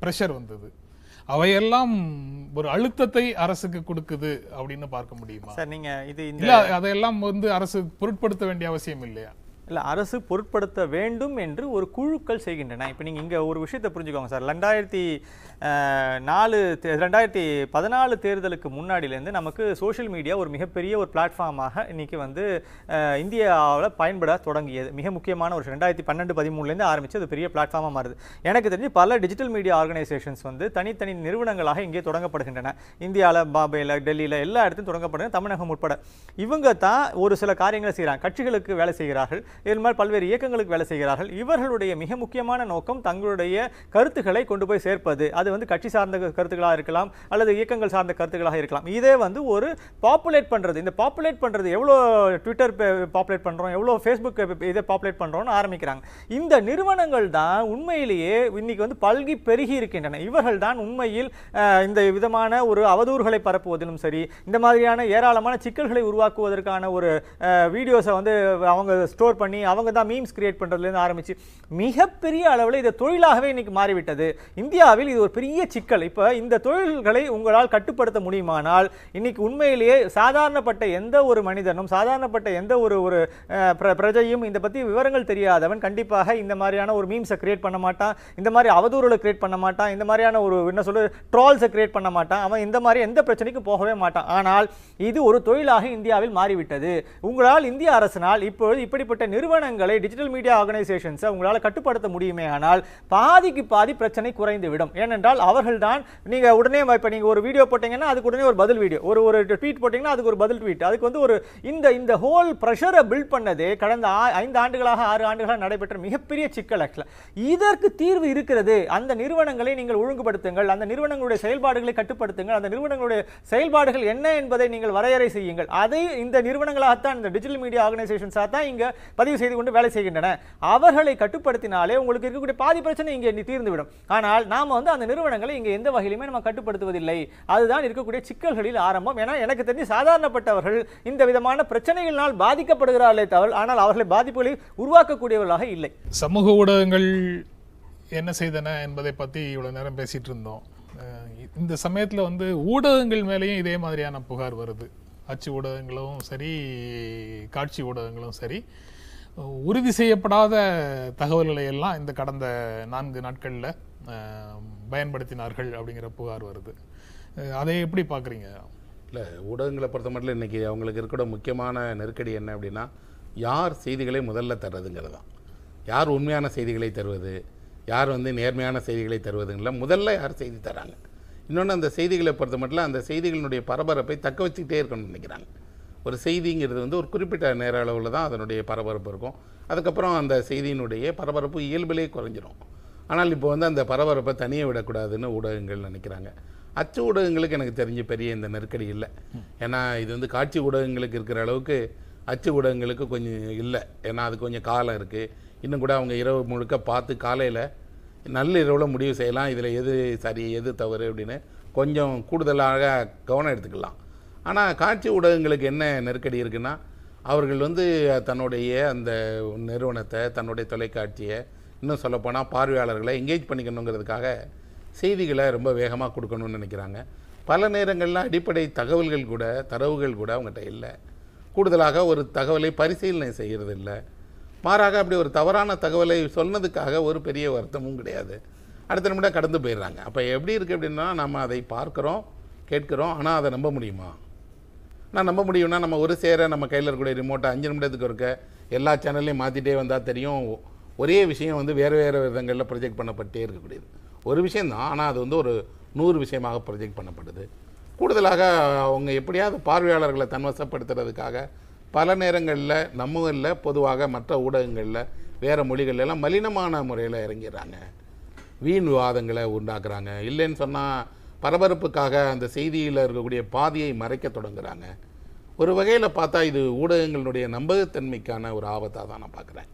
ப்ரெஷர் வந்தது அவையெல்லாம் ஒரு அழுத்தத்தை அரசுக்கு கொடுக்குது அப்படின்னு பார்க்க முடியுமா சார் நீங்க இது இல்ல அதையெல்லாம் வந்து அரசு பொருட்படுத்த வேண்டிய அவசியம் இல்லையா இல்லை அரசு பொருட்படுத்த வேண்டும் என்று ஒரு குழுக்கள் செய்கின்றன இப்போ நீங்கள் இங்கே ஒரு விஷயத்தை புரிஞ்சுக்கோங்க சார் ரெண்டாயிரத்தி நாலு ரெண்டாயிரத்தி பதினாலு தேர்தலுக்கு முன்னாடியிலேருந்து நமக்கு சோஷியல் மீடியா ஒரு மிகப்பெரிய ஒரு பிளாட்ஃபார்மாக இன்றைக்கி வந்து இந்தியாவில் பயன்பட தொடங்கியது மிக முக்கியமான ஒரு ரெண்டாயிரத்தி பன்னெண்டு பதிமூணுலேருந்து ஆரம்பித்து அது பெரிய பிளாட்ஃபார்மாக மாறுது எனக்கு தெரிஞ்சு பல டிஜிட்டல் மீடியா ஆர்கனைசேஷன்ஸ் வந்து தனித்தனி நிறுவனங்களாக இங்கே தொடங்கப்படுகின்றன இந்தியாவில் பாம்பேயில் டெல்லியில் எல்லா இடத்துலையும் தொடங்கப்படுகின்றன தமிழகம் உட்பட இவங்க தான் ஒரு சில காரியங்களை செய்கிறாங்க கட்சிகளுக்கு வேலை செய்கிறார்கள் இது மாதிரி பல்வேறு இயக்கங்களுக்கு வேலை செய்கிறார்கள் இவர்களுடைய மிக முக்கியமான நோக்கம் தங்களுடைய கருத்துக்களை கொண்டு போய் சேர்ப்பது அது வந்து கட்சி சார்ந்த கருத்துக்களாக இருக்கலாம் அல்லது இயக்கங்கள் சார்ந்த கருத்துக்களாக இருக்கலாம் இதே வந்து ஒரு பாப்புலேட் பண்ணுறது இந்த பாப்புலேட் பண்ணுறது எவ்வளோ ட்விட்டர் பாப்புலேட் பண்ணுறோம் எவ்வளோ ஃபேஸ்புக் இதை பாப்புலேட் பண்ணுறோம்னு ஆரம்பிக்கிறாங்க இந்த நிறுவனங்கள் தான் உண்மையிலேயே இன்னைக்கு வந்து பல்கி பெருகி இருக்கின்றன இவர்கள் தான் உண்மையில் இந்த விதமான ஒரு அவதூறுகளை பரப்புவதிலும் சரி இந்த மாதிரியான ஏராளமான சிக்கல்களை உருவாக்குவதற்கான ஒரு வீடியோஸை வந்து அவங்க ஸ்டோர் பண்ணி பண்ணி அவங்க தான் மீம்ஸ் கிரியேட் பண்ணுறதுலேருந்து ஆரம்பிச்சு மிகப்பெரிய அளவில் இதை தொழிலாகவே இன்றைக்கி மாறிவிட்டது இந்தியாவில் இது ஒரு பெரிய சிக்கல் இப்போ இந்த தொழில்களை உங்களால் கட்டுப்படுத்த முடியுமானால் இன்றைக்கி உண்மையிலேயே சாதாரணப்பட்ட எந்த ஒரு மனிதனும் சாதாரணப்பட்ட எந்த ஒரு ஒரு பிரஜையும் இதை பற்றி விவரங்கள் தெரியாதவன் கண்டிப்பாக இந்த மாதிரியான ஒரு மீம்ஸை கிரியேட் பண்ண மாட்டான் இந்த மாதிரி அவதூறுகளை கிரியேட் பண்ண மாட்டான் இந்த மாதிரியான ஒரு என்ன சொல்லு ட்ரால்ஸை கிரியேட் பண்ண மாட்டான் அவன் இந்த மாதிரி எந்த பிரச்சனைக்கும் போகவே மாட்டான் ஆனால் இது ஒரு தொழிலாக இந்தியாவில் மாறிவிட்டது உங்களால் இந்திய அரசினால் இப்பொழுது இப்படிப்பட்ட நிறுவனங்களை டிஜிட்டல் மீடியா ஆர்கனைசேஷன்ஸை உங்களால் கட்டுப்படுத்த முடியுமே ஆனால் பாதிக்கு பாதி பிரச்சனை குறைந்து விடும் ஏனென்றால் அவர்கள் தான் நீங்கள் உடனே இப்போ நீங்கள் ஒரு வீடியோ போட்டீங்கன்னா அதுக்கு உடனே ஒரு பதில் வீடியோ ஒரு ஒரு ட்வீட் போட்டிங்கன்னா அதுக்கு ஒரு பதில் ட்வீட் அதுக்கு வந்து ஒரு இந்த இந்த ஹோல் ப்ரெஷரை பில்ட் பண்ணது கடந்த ஐந்து ஆண்டுகளாக ஆறு ஆண்டுகளாக நடைபெற்ற மிகப்பெரிய சிக்கல் ஆக்சுவலாக இதற்கு தீர்வு இருக்கிறது அந்த நிறுவனங்களை நீங்கள் ஒழுங்குபடுத்துங்கள் அந்த நிறுவனங்களுடைய செயல்பாடுகளை கட்டுப்படுத்துங்கள் அந்த நிறுவனங்களுடைய செயல்பாடுகள் என்ன என்பதை நீங்கள் வரையறை செய்யுங்கள் அதை இந்த நிறுவனங்களாகத்தான் இந்த டிஜிட்டல் மீடியா ஆர்கனைசேஷன்ஸாக தான் இங்கே பதிவு செய்து கொண்டு வேலை செய்கின்றன அவர்களை கட்டுப்படுத்தினாலே உங்களுக்கு இருக்கக்கூடிய பாதி பிரச்சனை இங்கே தீர்ந்துவிடும் ஆனால் நாம் வந்து அந்த நிறுவனங்களை இங்கே எந்த வகையிலுமே நம்ம கட்டுப்படுத்துவதில்லை அதுதான் இருக்கக்கூடிய சிக்கல்களில் ஆரம்பம் ஏன்னா எனக்கு தெரிஞ்சு சாதாரணப்பட்டவர்கள் இந்த விதமான பிரச்சனைகளினால் பாதிக்கப்படுகிறார்களே தவிர ஆனால் அவர்களை பாதிப்புகளை உருவாக்கக்கூடியவர்களாக இல்லை சமூக ஊடகங்கள் என்ன செய்தன என்பதை பற்றி இவ்வளோ நேரம் பேசிகிட்டு இருந்தோம் இந்த சமயத்தில் வந்து ஊடகங்கள் மேலேயும் இதே மாதிரியான புகார் வருது அச்சு ஊடகங்களும் சரி காட்சி ஊடகங்களும் சரி உறுதி செய்யப்படாத தகவல்களை எல்லாம் இந்த கடந்த நான்கு நாட்களில் பயன்படுத்தினார்கள் அப்படிங்கிற புகார் வருது அதை எப்படி பார்க்குறீங்க இல்லை ஊடகங்களை பொறுத்த மட்டும் இன்றைக்கி அவங்களுக்கு இருக்கிற முக்கியமான நெருக்கடி என்ன அப்படின்னா யார் செய்திகளை முதல்ல தர்றதுங்கிறது தான் யார் உண்மையான செய்திகளை தருவது யார் வந்து நேர்மையான செய்திகளை தருவதுங்கள முதல்ல யார் செய்தி தராங்க இன்னொன்று அந்த செய்திகளை பொறுத்த மட்டும் அந்த செய்திகளினுடைய பரபரப்பை தக்க வச்சுக்கிட்டே இருக்கணும்னு நினைக்கிறாங்க ஒரு செய்திங்கிறது வந்து ஒரு குறிப்பிட்ட நேர அளவில் தான் அதனுடைய பரபரப்பு இருக்கும் அதுக்கப்புறம் அந்த செய்தியினுடைய பரபரப்பு இயல்பிலே குறைஞ்சிரும் ஆனால் இப்போ வந்து அந்த பரபரப்பை தனியே விடக்கூடாதுன்னு ஊடகங்கள் நினைக்கிறாங்க அச்சு ஊடகங்களுக்கு எனக்கு தெரிஞ்ச பெரிய இந்த நெருக்கடி இல்லை ஏன்னா இது வந்து காட்சி ஊடகங்களுக்கு இருக்கிற அளவுக்கு அச்சு ஊடகங்களுக்கு கொஞ்சம் இல்லை ஏன்னா அது கொஞ்சம் காலம் இருக்குது இன்னும் கூட அவங்க இரவு முழுக்க பார்த்து காலையில் நல்ல இரவில் முடிவு செய்யலாம் இதில் எது சரி எது தவறு அப்படின்னு கொஞ்சம் கூடுதலாக கவனம் எடுத்துக்கலாம் ஆனால் காட்சி ஊடகங்களுக்கு என்ன நெருக்கடி இருக்குன்னா அவர்கள் வந்து தன்னுடைய அந்த நிறுவனத்தை தன்னுடைய தொலைக்காட்சியை இன்னும் சொல்லப்போனால் பார்வையாளர்களை எங்கேஜ் பண்ணிக்கணுங்கிறதுக்காக செய்திகளை ரொம்ப வேகமாக கொடுக்கணும்னு நினைக்கிறாங்க பல நேரங்களில் அடிப்படை தகவல்கள் கூட தரவுகள் கூட அவங்ககிட்ட இல்லை கூடுதலாக ஒரு தகவலை பரிசீலனை செய்கிறது இல்லை மாறாக அப்படி ஒரு தவறான தகவலை சொன்னதுக்காக ஒரு பெரிய வருத்தமும் கிடையாது அடுத்த நிமிடம் கடந்து போயிடுறாங்க அப்போ எப்படி இருக்குது அப்படின்னா நம்ம அதை பார்க்குறோம் கேட்குறோம் ஆனால் அதை நம்ப முடியுமா நான் நம்ப முடியும்னா நம்ம ஒரு சேர நம்ம கையில் இருக்கக்கூடிய ரிமோட்டை அஞ்சு நிமிடத்துக்கு இருக்க எல்லா சேனல்லையும் மாற்றிட்டே வந்தால் தெரியும் ஒரே விஷயம் வந்து வேறு வேறு விதங்களில் ப்ரொஜெக்ட் பண்ணப்பட்டே இருக்கக்கூடியது ஒரு விஷயந்தான் ஆனால் அது வந்து ஒரு நூறு விஷயமாக ப்ரொஜெக்ட் பண்ணப்படுது கூடுதலாக அவங்க எப்படியாவது பார்வையாளர்களை தன்வசப்படுத்துறதுக்காக பல நேரங்களில் நம்ம இல்லை பொதுவாக மற்ற ஊடகங்களில் வேறு மொழிகள் எல்லாம் மலினமான முறையில் இறங்கிடுறாங்க வீண் விவாதங்களை உண்டாக்குறாங்க இல்லைன்னு சொன்னால் பரபரப்புக்காக அந்த செய்தியில் இருக்கக்கூடிய பாதியை மறைக்க தொடங்குறாங்க ஒரு வகையில் பார்த்தா இது ஊடகங்களுடைய நம்பகத்தன்மைக்கான ஒரு ஆபத்தாக தான் நான் பார்க்குறேன்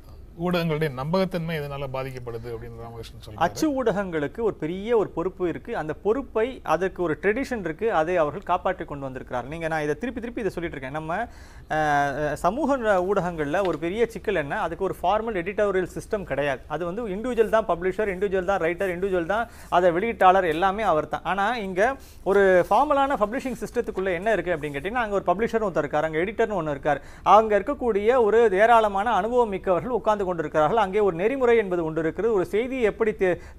ஊடகங்களுடைய நம்பகத்தன்மை இதனால பாதிக்கப்படுது அப்படின்னு ராமகிருஷ்ணன் சொல்லி அச்சு ஊடகங்களுக்கு ஒரு பெரிய ஒரு பொறுப்பு இருக்கு அந்த பொறுப்பை அதற்கு ஒரு ட்ரெடிஷன் இருக்கு அதை அவர்கள் காப்பாற்றி கொண்டு வந்திருக்கிறார் நீங்க நான் இதை திருப்பி திருப்பி இதை சொல்லிட்டு இருக்கேன் நம்ம சமூக ஊடகங்களில் ஒரு பெரிய சிக்கல் என்ன அதுக்கு ஒரு ஃபார்மல் எடிட்டோரியல் சிஸ்டம் கிடையாது அது வந்து இண்டிவிஜுவல் தான் பப்ளிஷர் இண்டிவிஜுவல் தான் ரைட்டர் இண்டிவிஜுவல் தான் அதை வெளியீட்டாளர் எல்லாமே அவர் தான் ஆனால் இங்கே ஒரு ஃபார்மலான பப்ளிஷிங் சிஸ்டத்துக்குள்ளே என்ன இருக்குது அப்படின்னு கேட்டிங்கன்னா அங்கே ஒரு பப்ளிஷர் ஒருத்தர் இருக்கார் அங்கே எடிட்டர்னு ஒன்று இருக்கார் அங்கே இருக்கக்கூடிய ஒரு ஏராளமான அனுபவம் மிக்கவர்கள் உட்காந்து வாழ்ந்து கொண்டிருக்கிறார்கள் அங்கே ஒரு நெறிமுறை என்பது ஒன்று இருக்கிறது ஒரு செய்தியை எப்படி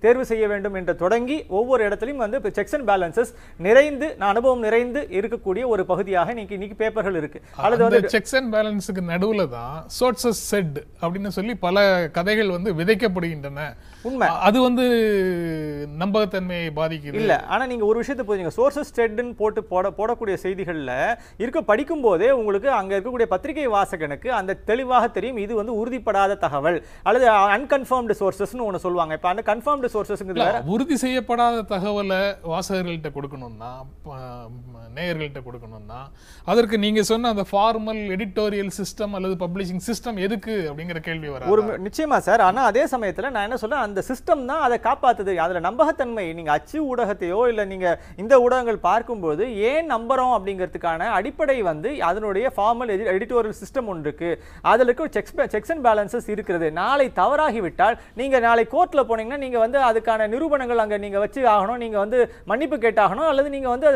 தேர்வு செய்ய வேண்டும் என்று தொடங்கி ஒவ்வொரு இடத்திலும் வந்து செக்ஸ் அண்ட் பேலன்சஸ் நிறைந்து அனுபவம் நிறைந்து இருக்கக்கூடிய ஒரு பகுதியாக இன்னைக்கு இன்னைக்கு பேப்பர்கள் இருக்கு அல்லது வந்து செக்ஸ் அண்ட் பேலன்ஸுக்கு நடுவில் தான் சோர்சஸ் செட் அப்படின்னு சொல்லி பல கதைகள் வந்து விதைக்கப்படுகின்றன உண்மை அது வந்து நம்பகத்தன்மையை பாதிக்குது இல்லை ஆனால் நீங்கள் ஒரு விஷயத்தை புரிஞ்சுங்க சோர்சஸ் ஸ்டெட்னு போட்டு போட போடக்கூடிய செய்திகளில் இருக்க படிக்கும் போதே உங்களுக்கு அங்கே இருக்கக்கூடிய பத்திரிகை வாசகனுக்கு அந்த தெளிவாக தெரியும் இது வந்து உறுதிப்படாத தகவல் தகவல் அல்லது அன்கன்ஃபர்ம்டு சோர்சஸ்னு ஒன்று சொல்லுவாங்க இப்போ அந்த கன்ஃபார்ம் சோர்சஸ்ங்கிறது உறுதி செய்யப்படாத தகவலை வாசகர்கள்ட்ட கொடுக்கணும்னா நேயர்கள்ட்ட கொடுக்கணும்னா அதற்கு நீங்கள் சொன்ன அந்த ஃபார்மல் எடிட்டோரியல் சிஸ்டம் அல்லது பப்ளிஷிங் சிஸ்டம் எதுக்கு அப்படிங்கிற கேள்வி வர ஒரு நிச்சயமா சார் ஆனால் அதே சமயத்தில் நான் என்ன சொல்றேன் அந்த சிஸ்டம் தான் அதை காப்பாற்றுது அதில் நம்பகத்தன்மை நீங்கள் அச்சு ஊடகத்தையோ இல்லை நீங்கள் இந்த ஊடகங்கள் பார்க்கும்போது ஏன் நம்புகிறோம் அப்படிங்கிறதுக்கான அடிப்படை வந்து அதனுடைய ஃபார்மல் எடிட்டோரியல் சிஸ்டம் ஒன்று இருக்குது அதில் செக்ஸ் செக்ஸ் அண்ட் பேலன்சஸ் இருக்கு இருக்கிறது நாளை தவறாகிவிட்டால் நீங்கள் நாளை கோர்ட்டில் போனீங்கன்னா நீங்கள் வந்து அதுக்கான நிரூபணங்கள் அங்கே நீங்கள் வச்சு ஆகணும் நீங்கள் வந்து மன்னிப்பு கேட்டாகணும் அல்லது நீங்கள் வந்து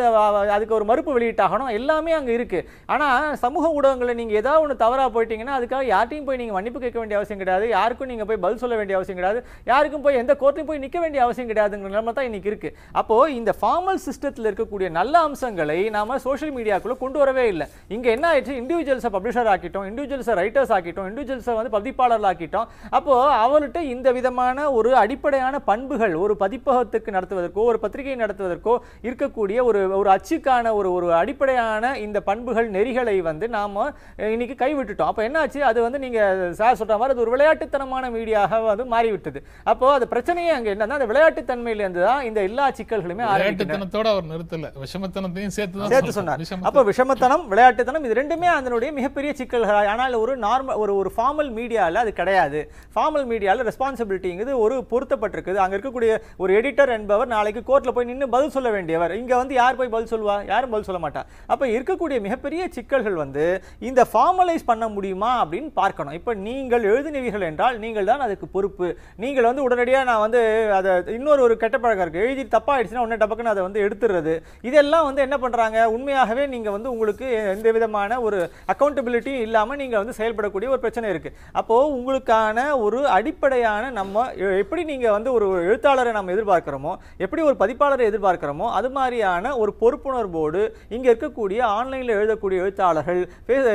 அதுக்கு ஒரு மறுப்பு வெளியிட்டாகணும் எல்லாமே அங்கே இருக்குது ஆனால் சமூக ஊடகங்களில் நீங்கள் ஏதாவது ஒன்று தவறாக போயிட்டீங்கன்னா அதுக்காக யார்ட்டையும் போய் நீங்கள் மன்னிப்பு கேட்க வேண்டிய அவசியம் கிடையாது யாருக்கும் நீங்கள் போய் பதில் சொல்ல வேண்டிய அவசியம் கிடையாது யாருக்கும் போய் எந்த கோர்ட்லையும் போய் நிற்க வேண்டிய அவசியம் கிடையாதுங்கிற நிலைமை தான் இன்றைக்கி இருக்குது அப்போது இந்த ஃபார்மல் சிஸ்டத்தில் இருக்கக்கூடிய நல்ல அம்சங்களை நாம் சோஷியல் மீடியாக்குள்ளே கொண்டு வரவே இல்லை இங்கே என்ன ஆயிடுச்சு இண்டிவிஜுவல்ஸை பப்ளிஷர் ஆக்கிட்டோம் இண்டிவிஜுவல்ஸை ரைட்டர்ஸ் ஆக்கிட்டோம் இண்டிவிஜுவல்ஸை வந்து பதிப்பாளர்கள் ஆக்கிட்டோம் அப்போது அவர்கிட்ட இந்த விதமான ஒரு அடிப்படையான பண்புகள் ஒரு பதிப்பகத்துக்கு நடத்துவதற்கோ ஒரு பத்திரிகை நடத்துவதற்கோ இருக்கக்கூடிய ஒரு ஒரு அச்சுக்கான ஒரு ஒரு அடிப்படையான இந்த பண்புகள் நெறிகளை வந்து நாம இன்னைக்கு கைவிட்டுட்டோம் அப்போ என்னாச்சு அது வந்து நீங்கள் சார் சொல்கிற மாதிரி அது ஒரு விளையாட்டுத்தனமான மீடியாக வந்து மாறிவிட்டது அப்போ அது பிரச்சனையே அங்க என்னன்னா அந்த விளையாட்டுத்தன்மையிலேருந்து தான் இந்த எல்லா சிக்கல்களுமே விளையாட்டுத்தனத்தோட அவர் நிறுத்தல விஷமத்தனத்தையும் சேர்த்து சேர்த்து சொன்னார் அப்போ விஷமத்தனம் விளையாட்டுத்தனம் இது ரெண்டுமே அதனுடைய மிகப்பெரிய சிக்கல்கள் ஆனால் ஒரு நார்மல் ஒரு ஒரு ஃபார்மல் மீடியாவில் அது கிடையாது கிடையாது ஃபார்மல் மீடியாவில் ரெஸ்பான்சிபிலிட்டிங்கிறது ஒரு பொருத்தப்பட்டிருக்குது அங்கே இருக்கக்கூடிய ஒரு எடிட்டர் என்பவர் நாளைக்கு கோர்ட்டில் போய் நின்று பதில் சொல்ல வேண்டியவர் இங்கே வந்து யார் போய் பதில் சொல்லுவா யாரும் பதில் சொல்ல மாட்டா அப்போ இருக்கக்கூடிய மிகப்பெரிய சிக்கல்கள் வந்து இந்த ஃபார்மலைஸ் பண்ண முடியுமா அப்படின்னு பார்க்கணும் இப்போ நீங்கள் எழுதினீர்கள் என்றால் நீங்கள் தான் அதுக்கு பொறுப்பு நீங்கள் வந்து உடனடியாக நான் வந்து அதை இன்னொரு ஒரு கெட்ட பழக்கம் இருக்குது எழுதி தப்பாகிடுச்சுன்னா உடனே டபக்குன்னு அதை வந்து எடுத்துடுறது இதெல்லாம் வந்து என்ன பண்ணுறாங்க உண்மையாகவே நீங்கள் வந்து உங்களுக்கு எந்த விதமான ஒரு அக்கௌண்டபிலிட்டியும் இல்லாமல் நீங்கள் வந்து செயல்படக்கூடிய ஒரு பிரச்சனை இருக்குது அப்போது உங்களுக்கு உங்களுக்கான ஒரு அடிப்படையான நம்ம எப்படி நீங்கள் வந்து ஒரு எழுத்தாளரை நம்ம எதிர்பார்க்குறோமோ எப்படி ஒரு பதிப்பாளரை எதிர்பார்க்குறோமோ அது மாதிரியான ஒரு பொறுப்புணர்வோடு இங்கே இருக்கக்கூடிய ஆன்லைனில் எழுதக்கூடிய எழுத்தாளர்கள்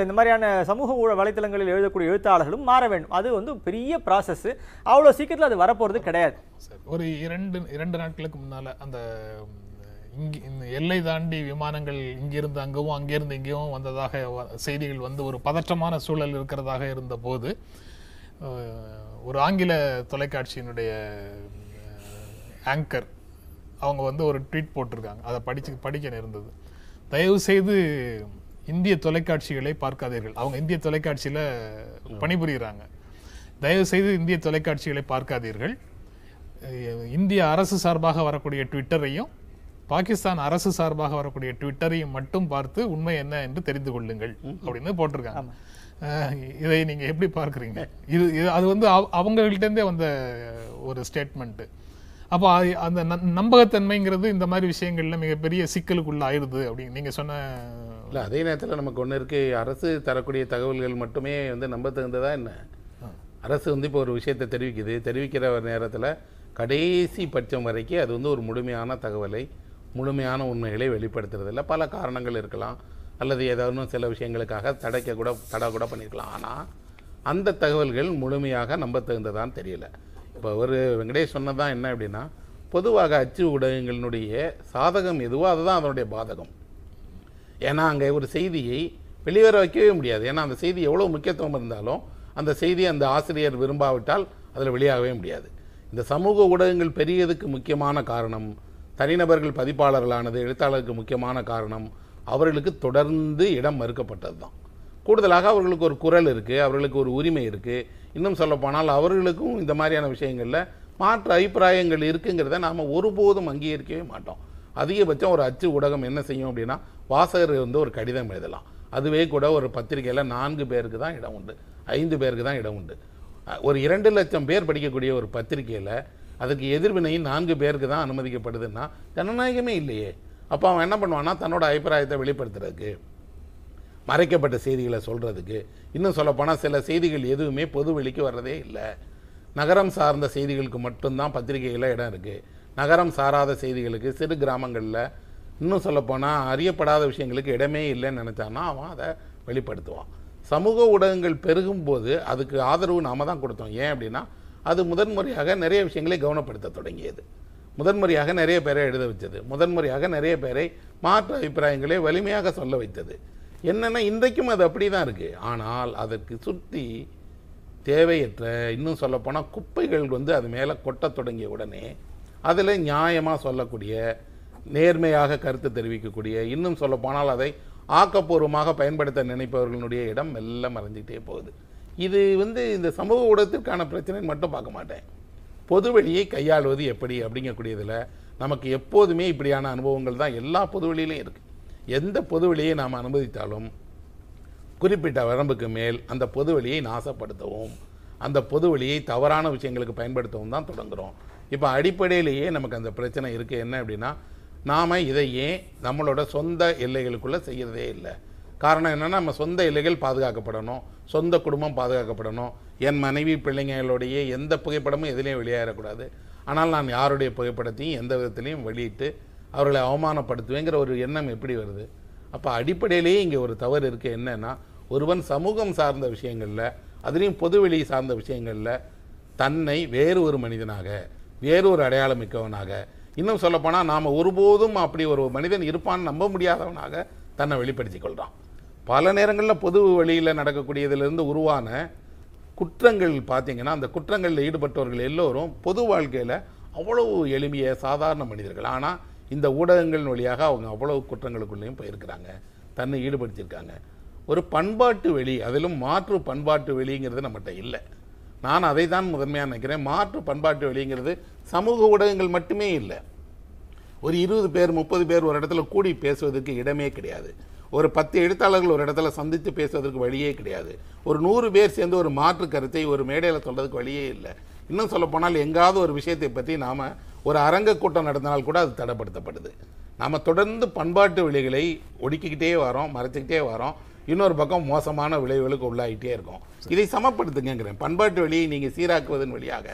இந்த மாதிரியான சமூக ஊழல் வலைத்தளங்களில் எழுதக்கூடிய எழுத்தாளர்களும் மாற வேண்டும் அது வந்து பெரிய ப்ராசஸ் அவ்வளோ சீக்கிரத்தில் அது வரப்போகிறது கிடையாது ஒரு இரண்டு இரண்டு நாட்களுக்கு முன்னால் அந்த இங்கே இந்த எல்லை தாண்டி விமானங்கள் இங்கிருந்து அங்கவும் அங்கிருந்து இங்கேயும் வந்ததாக செய்திகள் வந்து ஒரு பதற்றமான சூழல் இருக்கிறதாக இருந்தபோது ஒரு ஆங்கில தொலைக்காட்சியினுடைய ஆங்கர் அவங்க வந்து ஒரு ட்வீட் போட்டிருக்காங்க அதை படிச்சு படிக்க நேர்ந்தது தயவு செய்து இந்திய தொலைக்காட்சிகளை பார்க்காதீர்கள் அவங்க இந்திய தொலைக்காட்சியில் பணிபுரிகிறாங்க தயவு செய்து இந்திய தொலைக்காட்சிகளை பார்க்காதீர்கள் இந்திய அரசு சார்பாக வரக்கூடிய ட்விட்டரையும் பாகிஸ்தான் அரசு சார்பாக வரக்கூடிய ட்விட்டரையும் மட்டும் பார்த்து உண்மை என்ன என்று தெரிந்து கொள்ளுங்கள் அப்படின்னு போட்டிருக்காங்க இதை நீங்கள் எப்படி பார்க்குறீங்க இது இது அது வந்து அவங்கள்ட்டேருந்தே வந்த ஒரு ஸ்டேட்மெண்ட்டு அப்போ அந்த நம்பகத்தன்மைங்கிறது இந்த மாதிரி விஷயங்களில் மிகப்பெரிய சிக்கலுக்குள்ள ஆயிடுது அப்படின்னு நீங்கள் சொன்ன இல்லை அதே நேரத்தில் நமக்கு ஒன்று இருக்குது அரசு தரக்கூடிய தகவல்கள் மட்டுமே வந்து நம்ப தகுந்ததாக என்ன அரசு வந்து இப்போ ஒரு விஷயத்தை தெரிவிக்குது தெரிவிக்கிற ஒரு நேரத்தில் கடைசி பட்சம் வரைக்கும் அது வந்து ஒரு முழுமையான தகவலை முழுமையான உண்மைகளை வெளிப்படுத்துறதில்ல பல காரணங்கள் இருக்கலாம் அல்லது ஏதாவது சில விஷயங்களுக்காக தடைக்க கூட தடை கூட பண்ணியிருக்கலாம் ஆனால் அந்த தகவல்கள் முழுமையாக நம்ப தகுந்ததான் தெரியல இப்போ ஒரு வெங்கடேஷ் சொன்னதான் என்ன அப்படின்னா பொதுவாக அச்சு ஊடகங்களினுடைய சாதகம் எதுவோ அதுதான் அதனுடைய பாதகம் ஏன்னா அங்கே ஒரு செய்தியை வெளிவர வைக்கவே முடியாது ஏன்னா அந்த செய்தி எவ்வளோ முக்கியத்துவம் இருந்தாலும் அந்த செய்தி அந்த ஆசிரியர் விரும்பாவிட்டால் அதில் வெளியாகவே முடியாது இந்த சமூக ஊடகங்கள் பெரியதுக்கு முக்கியமான காரணம் தனிநபர்கள் பதிப்பாளர்களானது எழுத்தாளருக்கு முக்கியமான காரணம் அவர்களுக்கு தொடர்ந்து இடம் மறுக்கப்பட்டது தான் கூடுதலாக அவர்களுக்கு ஒரு குரல் இருக்குது அவர்களுக்கு ஒரு உரிமை இருக்குது இன்னும் சொல்லப்போனால் அவர்களுக்கும் இந்த மாதிரியான விஷயங்களில் மாற்று அபிப்பிராயங்கள் இருக்குங்கிறத நாம் ஒருபோதும் அங்கீகரிக்கவே மாட்டோம் அதிகபட்சம் ஒரு அச்சு ஊடகம் என்ன செய்யும் அப்படின்னா வாசகர் வந்து ஒரு கடிதம் எழுதலாம் அதுவே கூட ஒரு பத்திரிகையில் நான்கு பேருக்கு தான் இடம் உண்டு ஐந்து பேருக்கு தான் இடம் உண்டு ஒரு இரண்டு லட்சம் பேர் படிக்கக்கூடிய ஒரு பத்திரிகையில் அதுக்கு எதிர்வினை நான்கு பேருக்கு தான் அனுமதிக்கப்படுதுன்னா ஜனநாயகமே இல்லையே அப்போ அவன் என்ன பண்ணுவான்னா தன்னோட அபிப்பிராயத்தை வெளிப்படுத்துறதுக்கு மறைக்கப்பட்ட செய்திகளை சொல்கிறதுக்கு இன்னும் சொல்லப்போனால் சில செய்திகள் எதுவுமே பொது வெளிக்கு வர்றதே இல்லை நகரம் சார்ந்த செய்திகளுக்கு மட்டும்தான் பத்திரிகைகளில் இடம் இருக்குது நகரம் சாராத செய்திகளுக்கு சிறு கிராமங்களில் இன்னும் சொல்லப்போனால் அறியப்படாத விஷயங்களுக்கு இடமே இல்லைன்னு நினச்சான்னா அவன் அதை வெளிப்படுத்துவான் சமூக ஊடகங்கள் பெருகும்போது அதுக்கு ஆதரவு நாம தான் கொடுத்தோம் ஏன் அப்படின்னா அது முதன்முறையாக நிறைய விஷயங்களை கவனப்படுத்த தொடங்கியது முதன்முறையாக நிறைய பேரை எழுத வச்சது முதன்முறையாக நிறைய பேரை மாற்று அபிப்பிராயங்களை வலிமையாக சொல்ல வைத்தது என்னென்னா இன்றைக்கும் அது அப்படி தான் இருக்குது ஆனால் அதற்கு சுற்றி தேவையற்ற இன்னும் சொல்லப்போனால் குப்பைகள் வந்து அது மேலே கொட்ட தொடங்கிய உடனே அதில் நியாயமாக சொல்லக்கூடிய நேர்மையாக கருத்து தெரிவிக்கக்கூடிய இன்னும் சொல்லப்போனால் அதை ஆக்கப்பூர்வமாக பயன்படுத்த நினைப்பவர்களுடைய இடம் மெல்ல மறைஞ்சிக்கிட்டே போகுது இது வந்து இந்த சமூக ஊடகத்திற்கான பிரச்சனை மட்டும் பார்க்க மாட்டேன் பொது வழியை கையாளுவது எப்படி அப்படிங்கக்கூடியதில் நமக்கு எப்போதுமே இப்படியான அனுபவங்கள் தான் எல்லா பொது வழியிலையும் இருக்குது எந்த பொது வழியை நாம் அனுமதித்தாலும் குறிப்பிட்ட வரம்புக்கு மேல் அந்த பொது வழியை நாசப்படுத்தவும் அந்த பொது வழியை தவறான விஷயங்களுக்கு பயன்படுத்தவும் தான் தொடங்குகிறோம் இப்போ அடிப்படையிலேயே நமக்கு அந்த பிரச்சனை இருக்குது என்ன அப்படின்னா நாம் இதை ஏன் நம்மளோட சொந்த எல்லைகளுக்குள்ளே செய்கிறதே இல்லை காரணம் என்னென்னா நம்ம சொந்த எல்லைகள் பாதுகாக்கப்படணும் சொந்த குடும்பம் பாதுகாக்கப்படணும் என் மனைவி பிள்ளைங்களுடைய எந்த புகைப்படமும் எதுலேயும் வெளியேறக்கூடாது ஆனால் நான் யாருடைய புகைப்படத்தையும் எந்த விதத்துலையும் வெளியிட்டு அவர்களை அவமானப்படுத்துவேங்கிற ஒரு எண்ணம் எப்படி வருது அப்போ அடிப்படையிலேயே இங்கே ஒரு தவறு இருக்குது என்னென்னா ஒருவன் சமூகம் சார்ந்த விஷயங்களில் அதுலேயும் பொதுவெளி சார்ந்த விஷயங்களில் தன்னை வேறு ஒரு மனிதனாக வேறு ஒரு அடையாளம் மிக்கவனாக இன்னும் சொல்லப்போனால் நாம் ஒருபோதும் அப்படி ஒரு மனிதன் இருப்பான்னு நம்ப முடியாதவனாக தன்னை வெளிப்படுத்தி கொள்கிறான் பல நேரங்களில் பொது வழியில் நடக்கக்கூடியதிலிருந்து உருவான குற்றங்கள் பார்த்தீங்கன்னா அந்த குற்றங்களில் ஈடுபட்டவர்கள் எல்லோரும் பொது வாழ்க்கையில் அவ்வளவு எளிமைய சாதாரண மனிதர்கள் ஆனால் இந்த ஊடகங்கள் வழியாக அவங்க அவ்வளவு குற்றங்களுக்குள்ளேயும் போயிருக்கிறாங்க தன்னை ஈடுபடுத்தியிருக்காங்க ஒரு பண்பாட்டு வெளி அதிலும் மாற்று பண்பாட்டு வெளிங்கிறது நம்மகிட்ட இல்லை நான் அதை தான் முதன்மையாக நினைக்கிறேன் மாற்று பண்பாட்டு வெளிங்கிறது சமூக ஊடகங்கள் மட்டுமே இல்லை ஒரு இருபது பேர் முப்பது பேர் ஒரு இடத்துல கூடி பேசுவதற்கு இடமே கிடையாது ஒரு பத்து எழுத்தாளர்கள் ஒரு இடத்துல சந்தித்து பேசுவதற்கு வழியே கிடையாது ஒரு நூறு பேர் சேர்ந்து ஒரு மாற்று கருத்தை ஒரு மேடையில் சொல்கிறதுக்கு வழியே இல்லை இன்னும் சொல்லப்போனால் எங்காவது ஒரு விஷயத்தை பற்றி நாம் ஒரு அரங்க கூட்டம் நடந்தனால் கூட அது தடைப்படுத்தப்படுது நாம் தொடர்ந்து பண்பாட்டு விலைகளை ஒடுக்கிக்கிட்டே வரோம் மறைச்சிக்கிட்டே வரோம் இன்னொரு பக்கம் மோசமான விளைவுகளுக்கு உள்ளாகிட்டே இருக்கும் இதை சமப்படுத்துங்கிறேன் பண்பாட்டு வழியை நீங்கள் சீராக்குவதன் வழியாக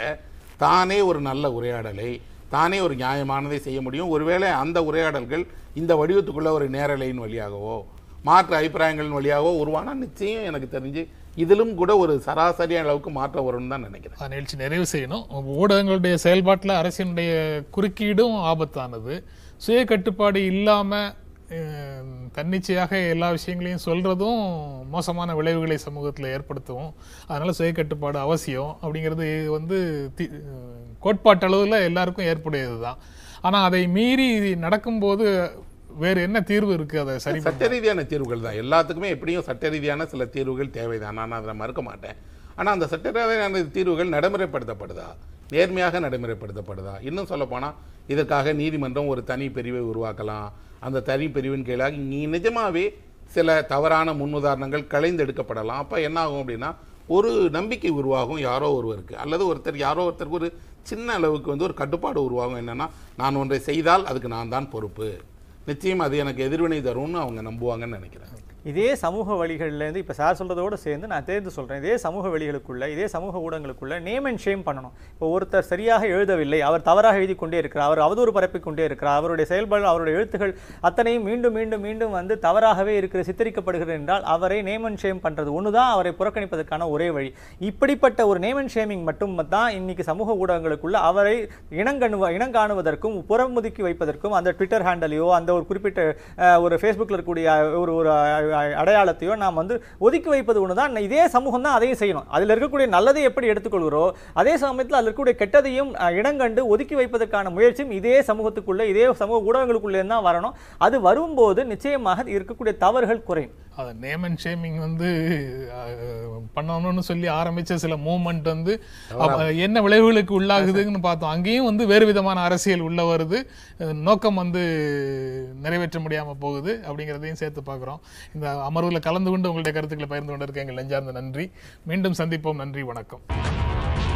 தானே ஒரு நல்ல உரையாடலை தானே ஒரு நியாயமானதை செய்ய முடியும் ஒருவேளை அந்த உரையாடல்கள் இந்த வடிவத்துக்குள்ள ஒரு நேரலையின் வழியாகவோ மாற்று அபிப்பிராயங்களின் வழியாகவோ உருவானால் நிச்சயம் எனக்கு தெரிஞ்சு இதிலும் கூட ஒரு சராசரியான அளவுக்கு மாற்றம் வரும்னு தான் நினைக்கிறேன் நிகழ்ச்சி நிறைவு செய்யணும் ஊடகங்களுடைய செயல்பாட்டில் அரசினுடைய குறுக்கீடும் ஆபத்தானது சுய கட்டுப்பாடு இல்லாமல் தன்னிச்சையாக எல்லா விஷயங்களையும் சொல்கிறதும் மோசமான விளைவுகளை சமூகத்தில் ஏற்படுத்தும் அதனால் சுய கட்டுப்பாடு அவசியம் அப்படிங்கிறது வந்து தி கோட்பாட்டளவில் எல்லாருக்கும் ஏற்புடையது தான் ஆனால் அதை மீறி நடக்கும்போது வேறு என்ன தீர்வு இருக்குது அதை சரி சட்ட ரீதியான தீர்வுகள் தான் எல்லாத்துக்குமே எப்படியும் சட்ட ரீதியான சில தீர்வுகள் தேவைதான் நான் அதை மறுக்க மாட்டேன் ஆனால் அந்த சட்டப்பேரவை தீர்வுகள் நடைமுறைப்படுத்தப்படுதா நேர்மையாக நடைமுறைப்படுத்தப்படுதா இன்னும் சொல்லப்போனால் இதற்காக நீதிமன்றம் ஒரு தனி பிரிவை உருவாக்கலாம் அந்த தனி பிரிவின் கீழாக நீ நிஜமாகவே சில தவறான முன்னுதாரணங்கள் எடுக்கப்படலாம் அப்போ என்ன ஆகும் அப்படின்னா ஒரு நம்பிக்கை உருவாகும் யாரோ ஒருவருக்கு அல்லது ஒருத்தர் யாரோ ஒருத்தருக்கு ஒரு சின்ன அளவுக்கு வந்து ஒரு கட்டுப்பாடு உருவாகும் என்னென்னா நான் ஒன்றை செய்தால் அதுக்கு நான் தான் பொறுப்பு நிச்சயம் அது எனக்கு எதிர்வினை தரும்னு அவங்க நம்புவாங்கன்னு நினைக்கிறேன் இதே சமூக வழிகள்லேருந்து இப்போ சார் சொல்கிறதோடு சேர்ந்து நான் தேர்ந்து சொல்கிறேன் இதே சமூக வழிகளுக்குள்ளே இதே சமூக ஊடகங்களுக்குள்ளே நேம் அண்ட் ஷேம் பண்ணணும் இப்போ ஒருத்தர் சரியாக எழுதவில்லை அவர் தவறாக எழுதி கொண்டே இருக்கிறார் அவர் அவதூறு பரப்பிக்கொண்டே இருக்கிறார் அவருடைய செயல்பாடு அவருடைய எழுத்துகள் அத்தனையும் மீண்டும் மீண்டும் மீண்டும் வந்து தவறாகவே இருக்கிற சித்தரிக்கப்படுகிறது என்றால் அவரை நேம் அண்ட் ஷேம் பண்ணுறது ஒன்று தான் அவரை புறக்கணிப்பதற்கான ஒரே வழி இப்படிப்பட்ட ஒரு நேம் அண்ட் ஷேமிங் மட்டும் தான் இன்னைக்கு சமூக ஊடகங்களுக்குள்ளே அவரை இனங்கணுவ இனங்காணுவதற்கும் புறமுதுக்கி வைப்பதற்கும் அந்த ட்விட்டர் ஹேண்டலையோ அந்த ஒரு குறிப்பிட்ட ஒரு ஃபேஸ்புக்கில் இருக்கக்கூடிய ஒரு ஒரு அடையாளத்தையோ நாம் வந்து ஒதுக்கி வைப்பது ஒன்று தான் இதே சமூகம் தான் அதையும் செய்யணும் அதில் இருக்கக்கூடிய நல்லதை எப்படி எடுத்துக்கொள்கிறோ அதே சமயத்தில் அதில் இருக்கக்கூடிய கெட்டதையும் இடங்கண்டு ஒதுக்கி வைப்பதற்கான முயற்சியும் இதே சமூகத்துக்குள்ளே இதே சமூக ஊடகங்களுக்குள்ளே தான் வரணும் அது வரும்போது நிச்சயமாக இருக்கக்கூடிய தவறுகள் குறையும் அதை நேம் அண்ட் ஷேமிங் வந்து பண்ணணும்னு சொல்லி ஆரம்பித்த சில மூமெண்ட் வந்து என்ன விளைவுகளுக்கு உள்ளாகுதுன்னு பார்த்தோம் அங்கேயும் வந்து வேறு விதமான அரசியல் உள்ளே வருது நோக்கம் வந்து நிறைவேற்ற முடியாமல் போகுது அப்படிங்கிறதையும் சேர்த்து பார்க்குறோம் இந்த அமர்வில் கலந்து கொண்டு உங்களுடைய கருத்துக்களை பகிர்ந்து கொண்டிருக்கேன் எங்கள் நெஞ்சார்ந்த நன்றி மீண்டும் சந்திப்போம் நன்றி வணக்கம்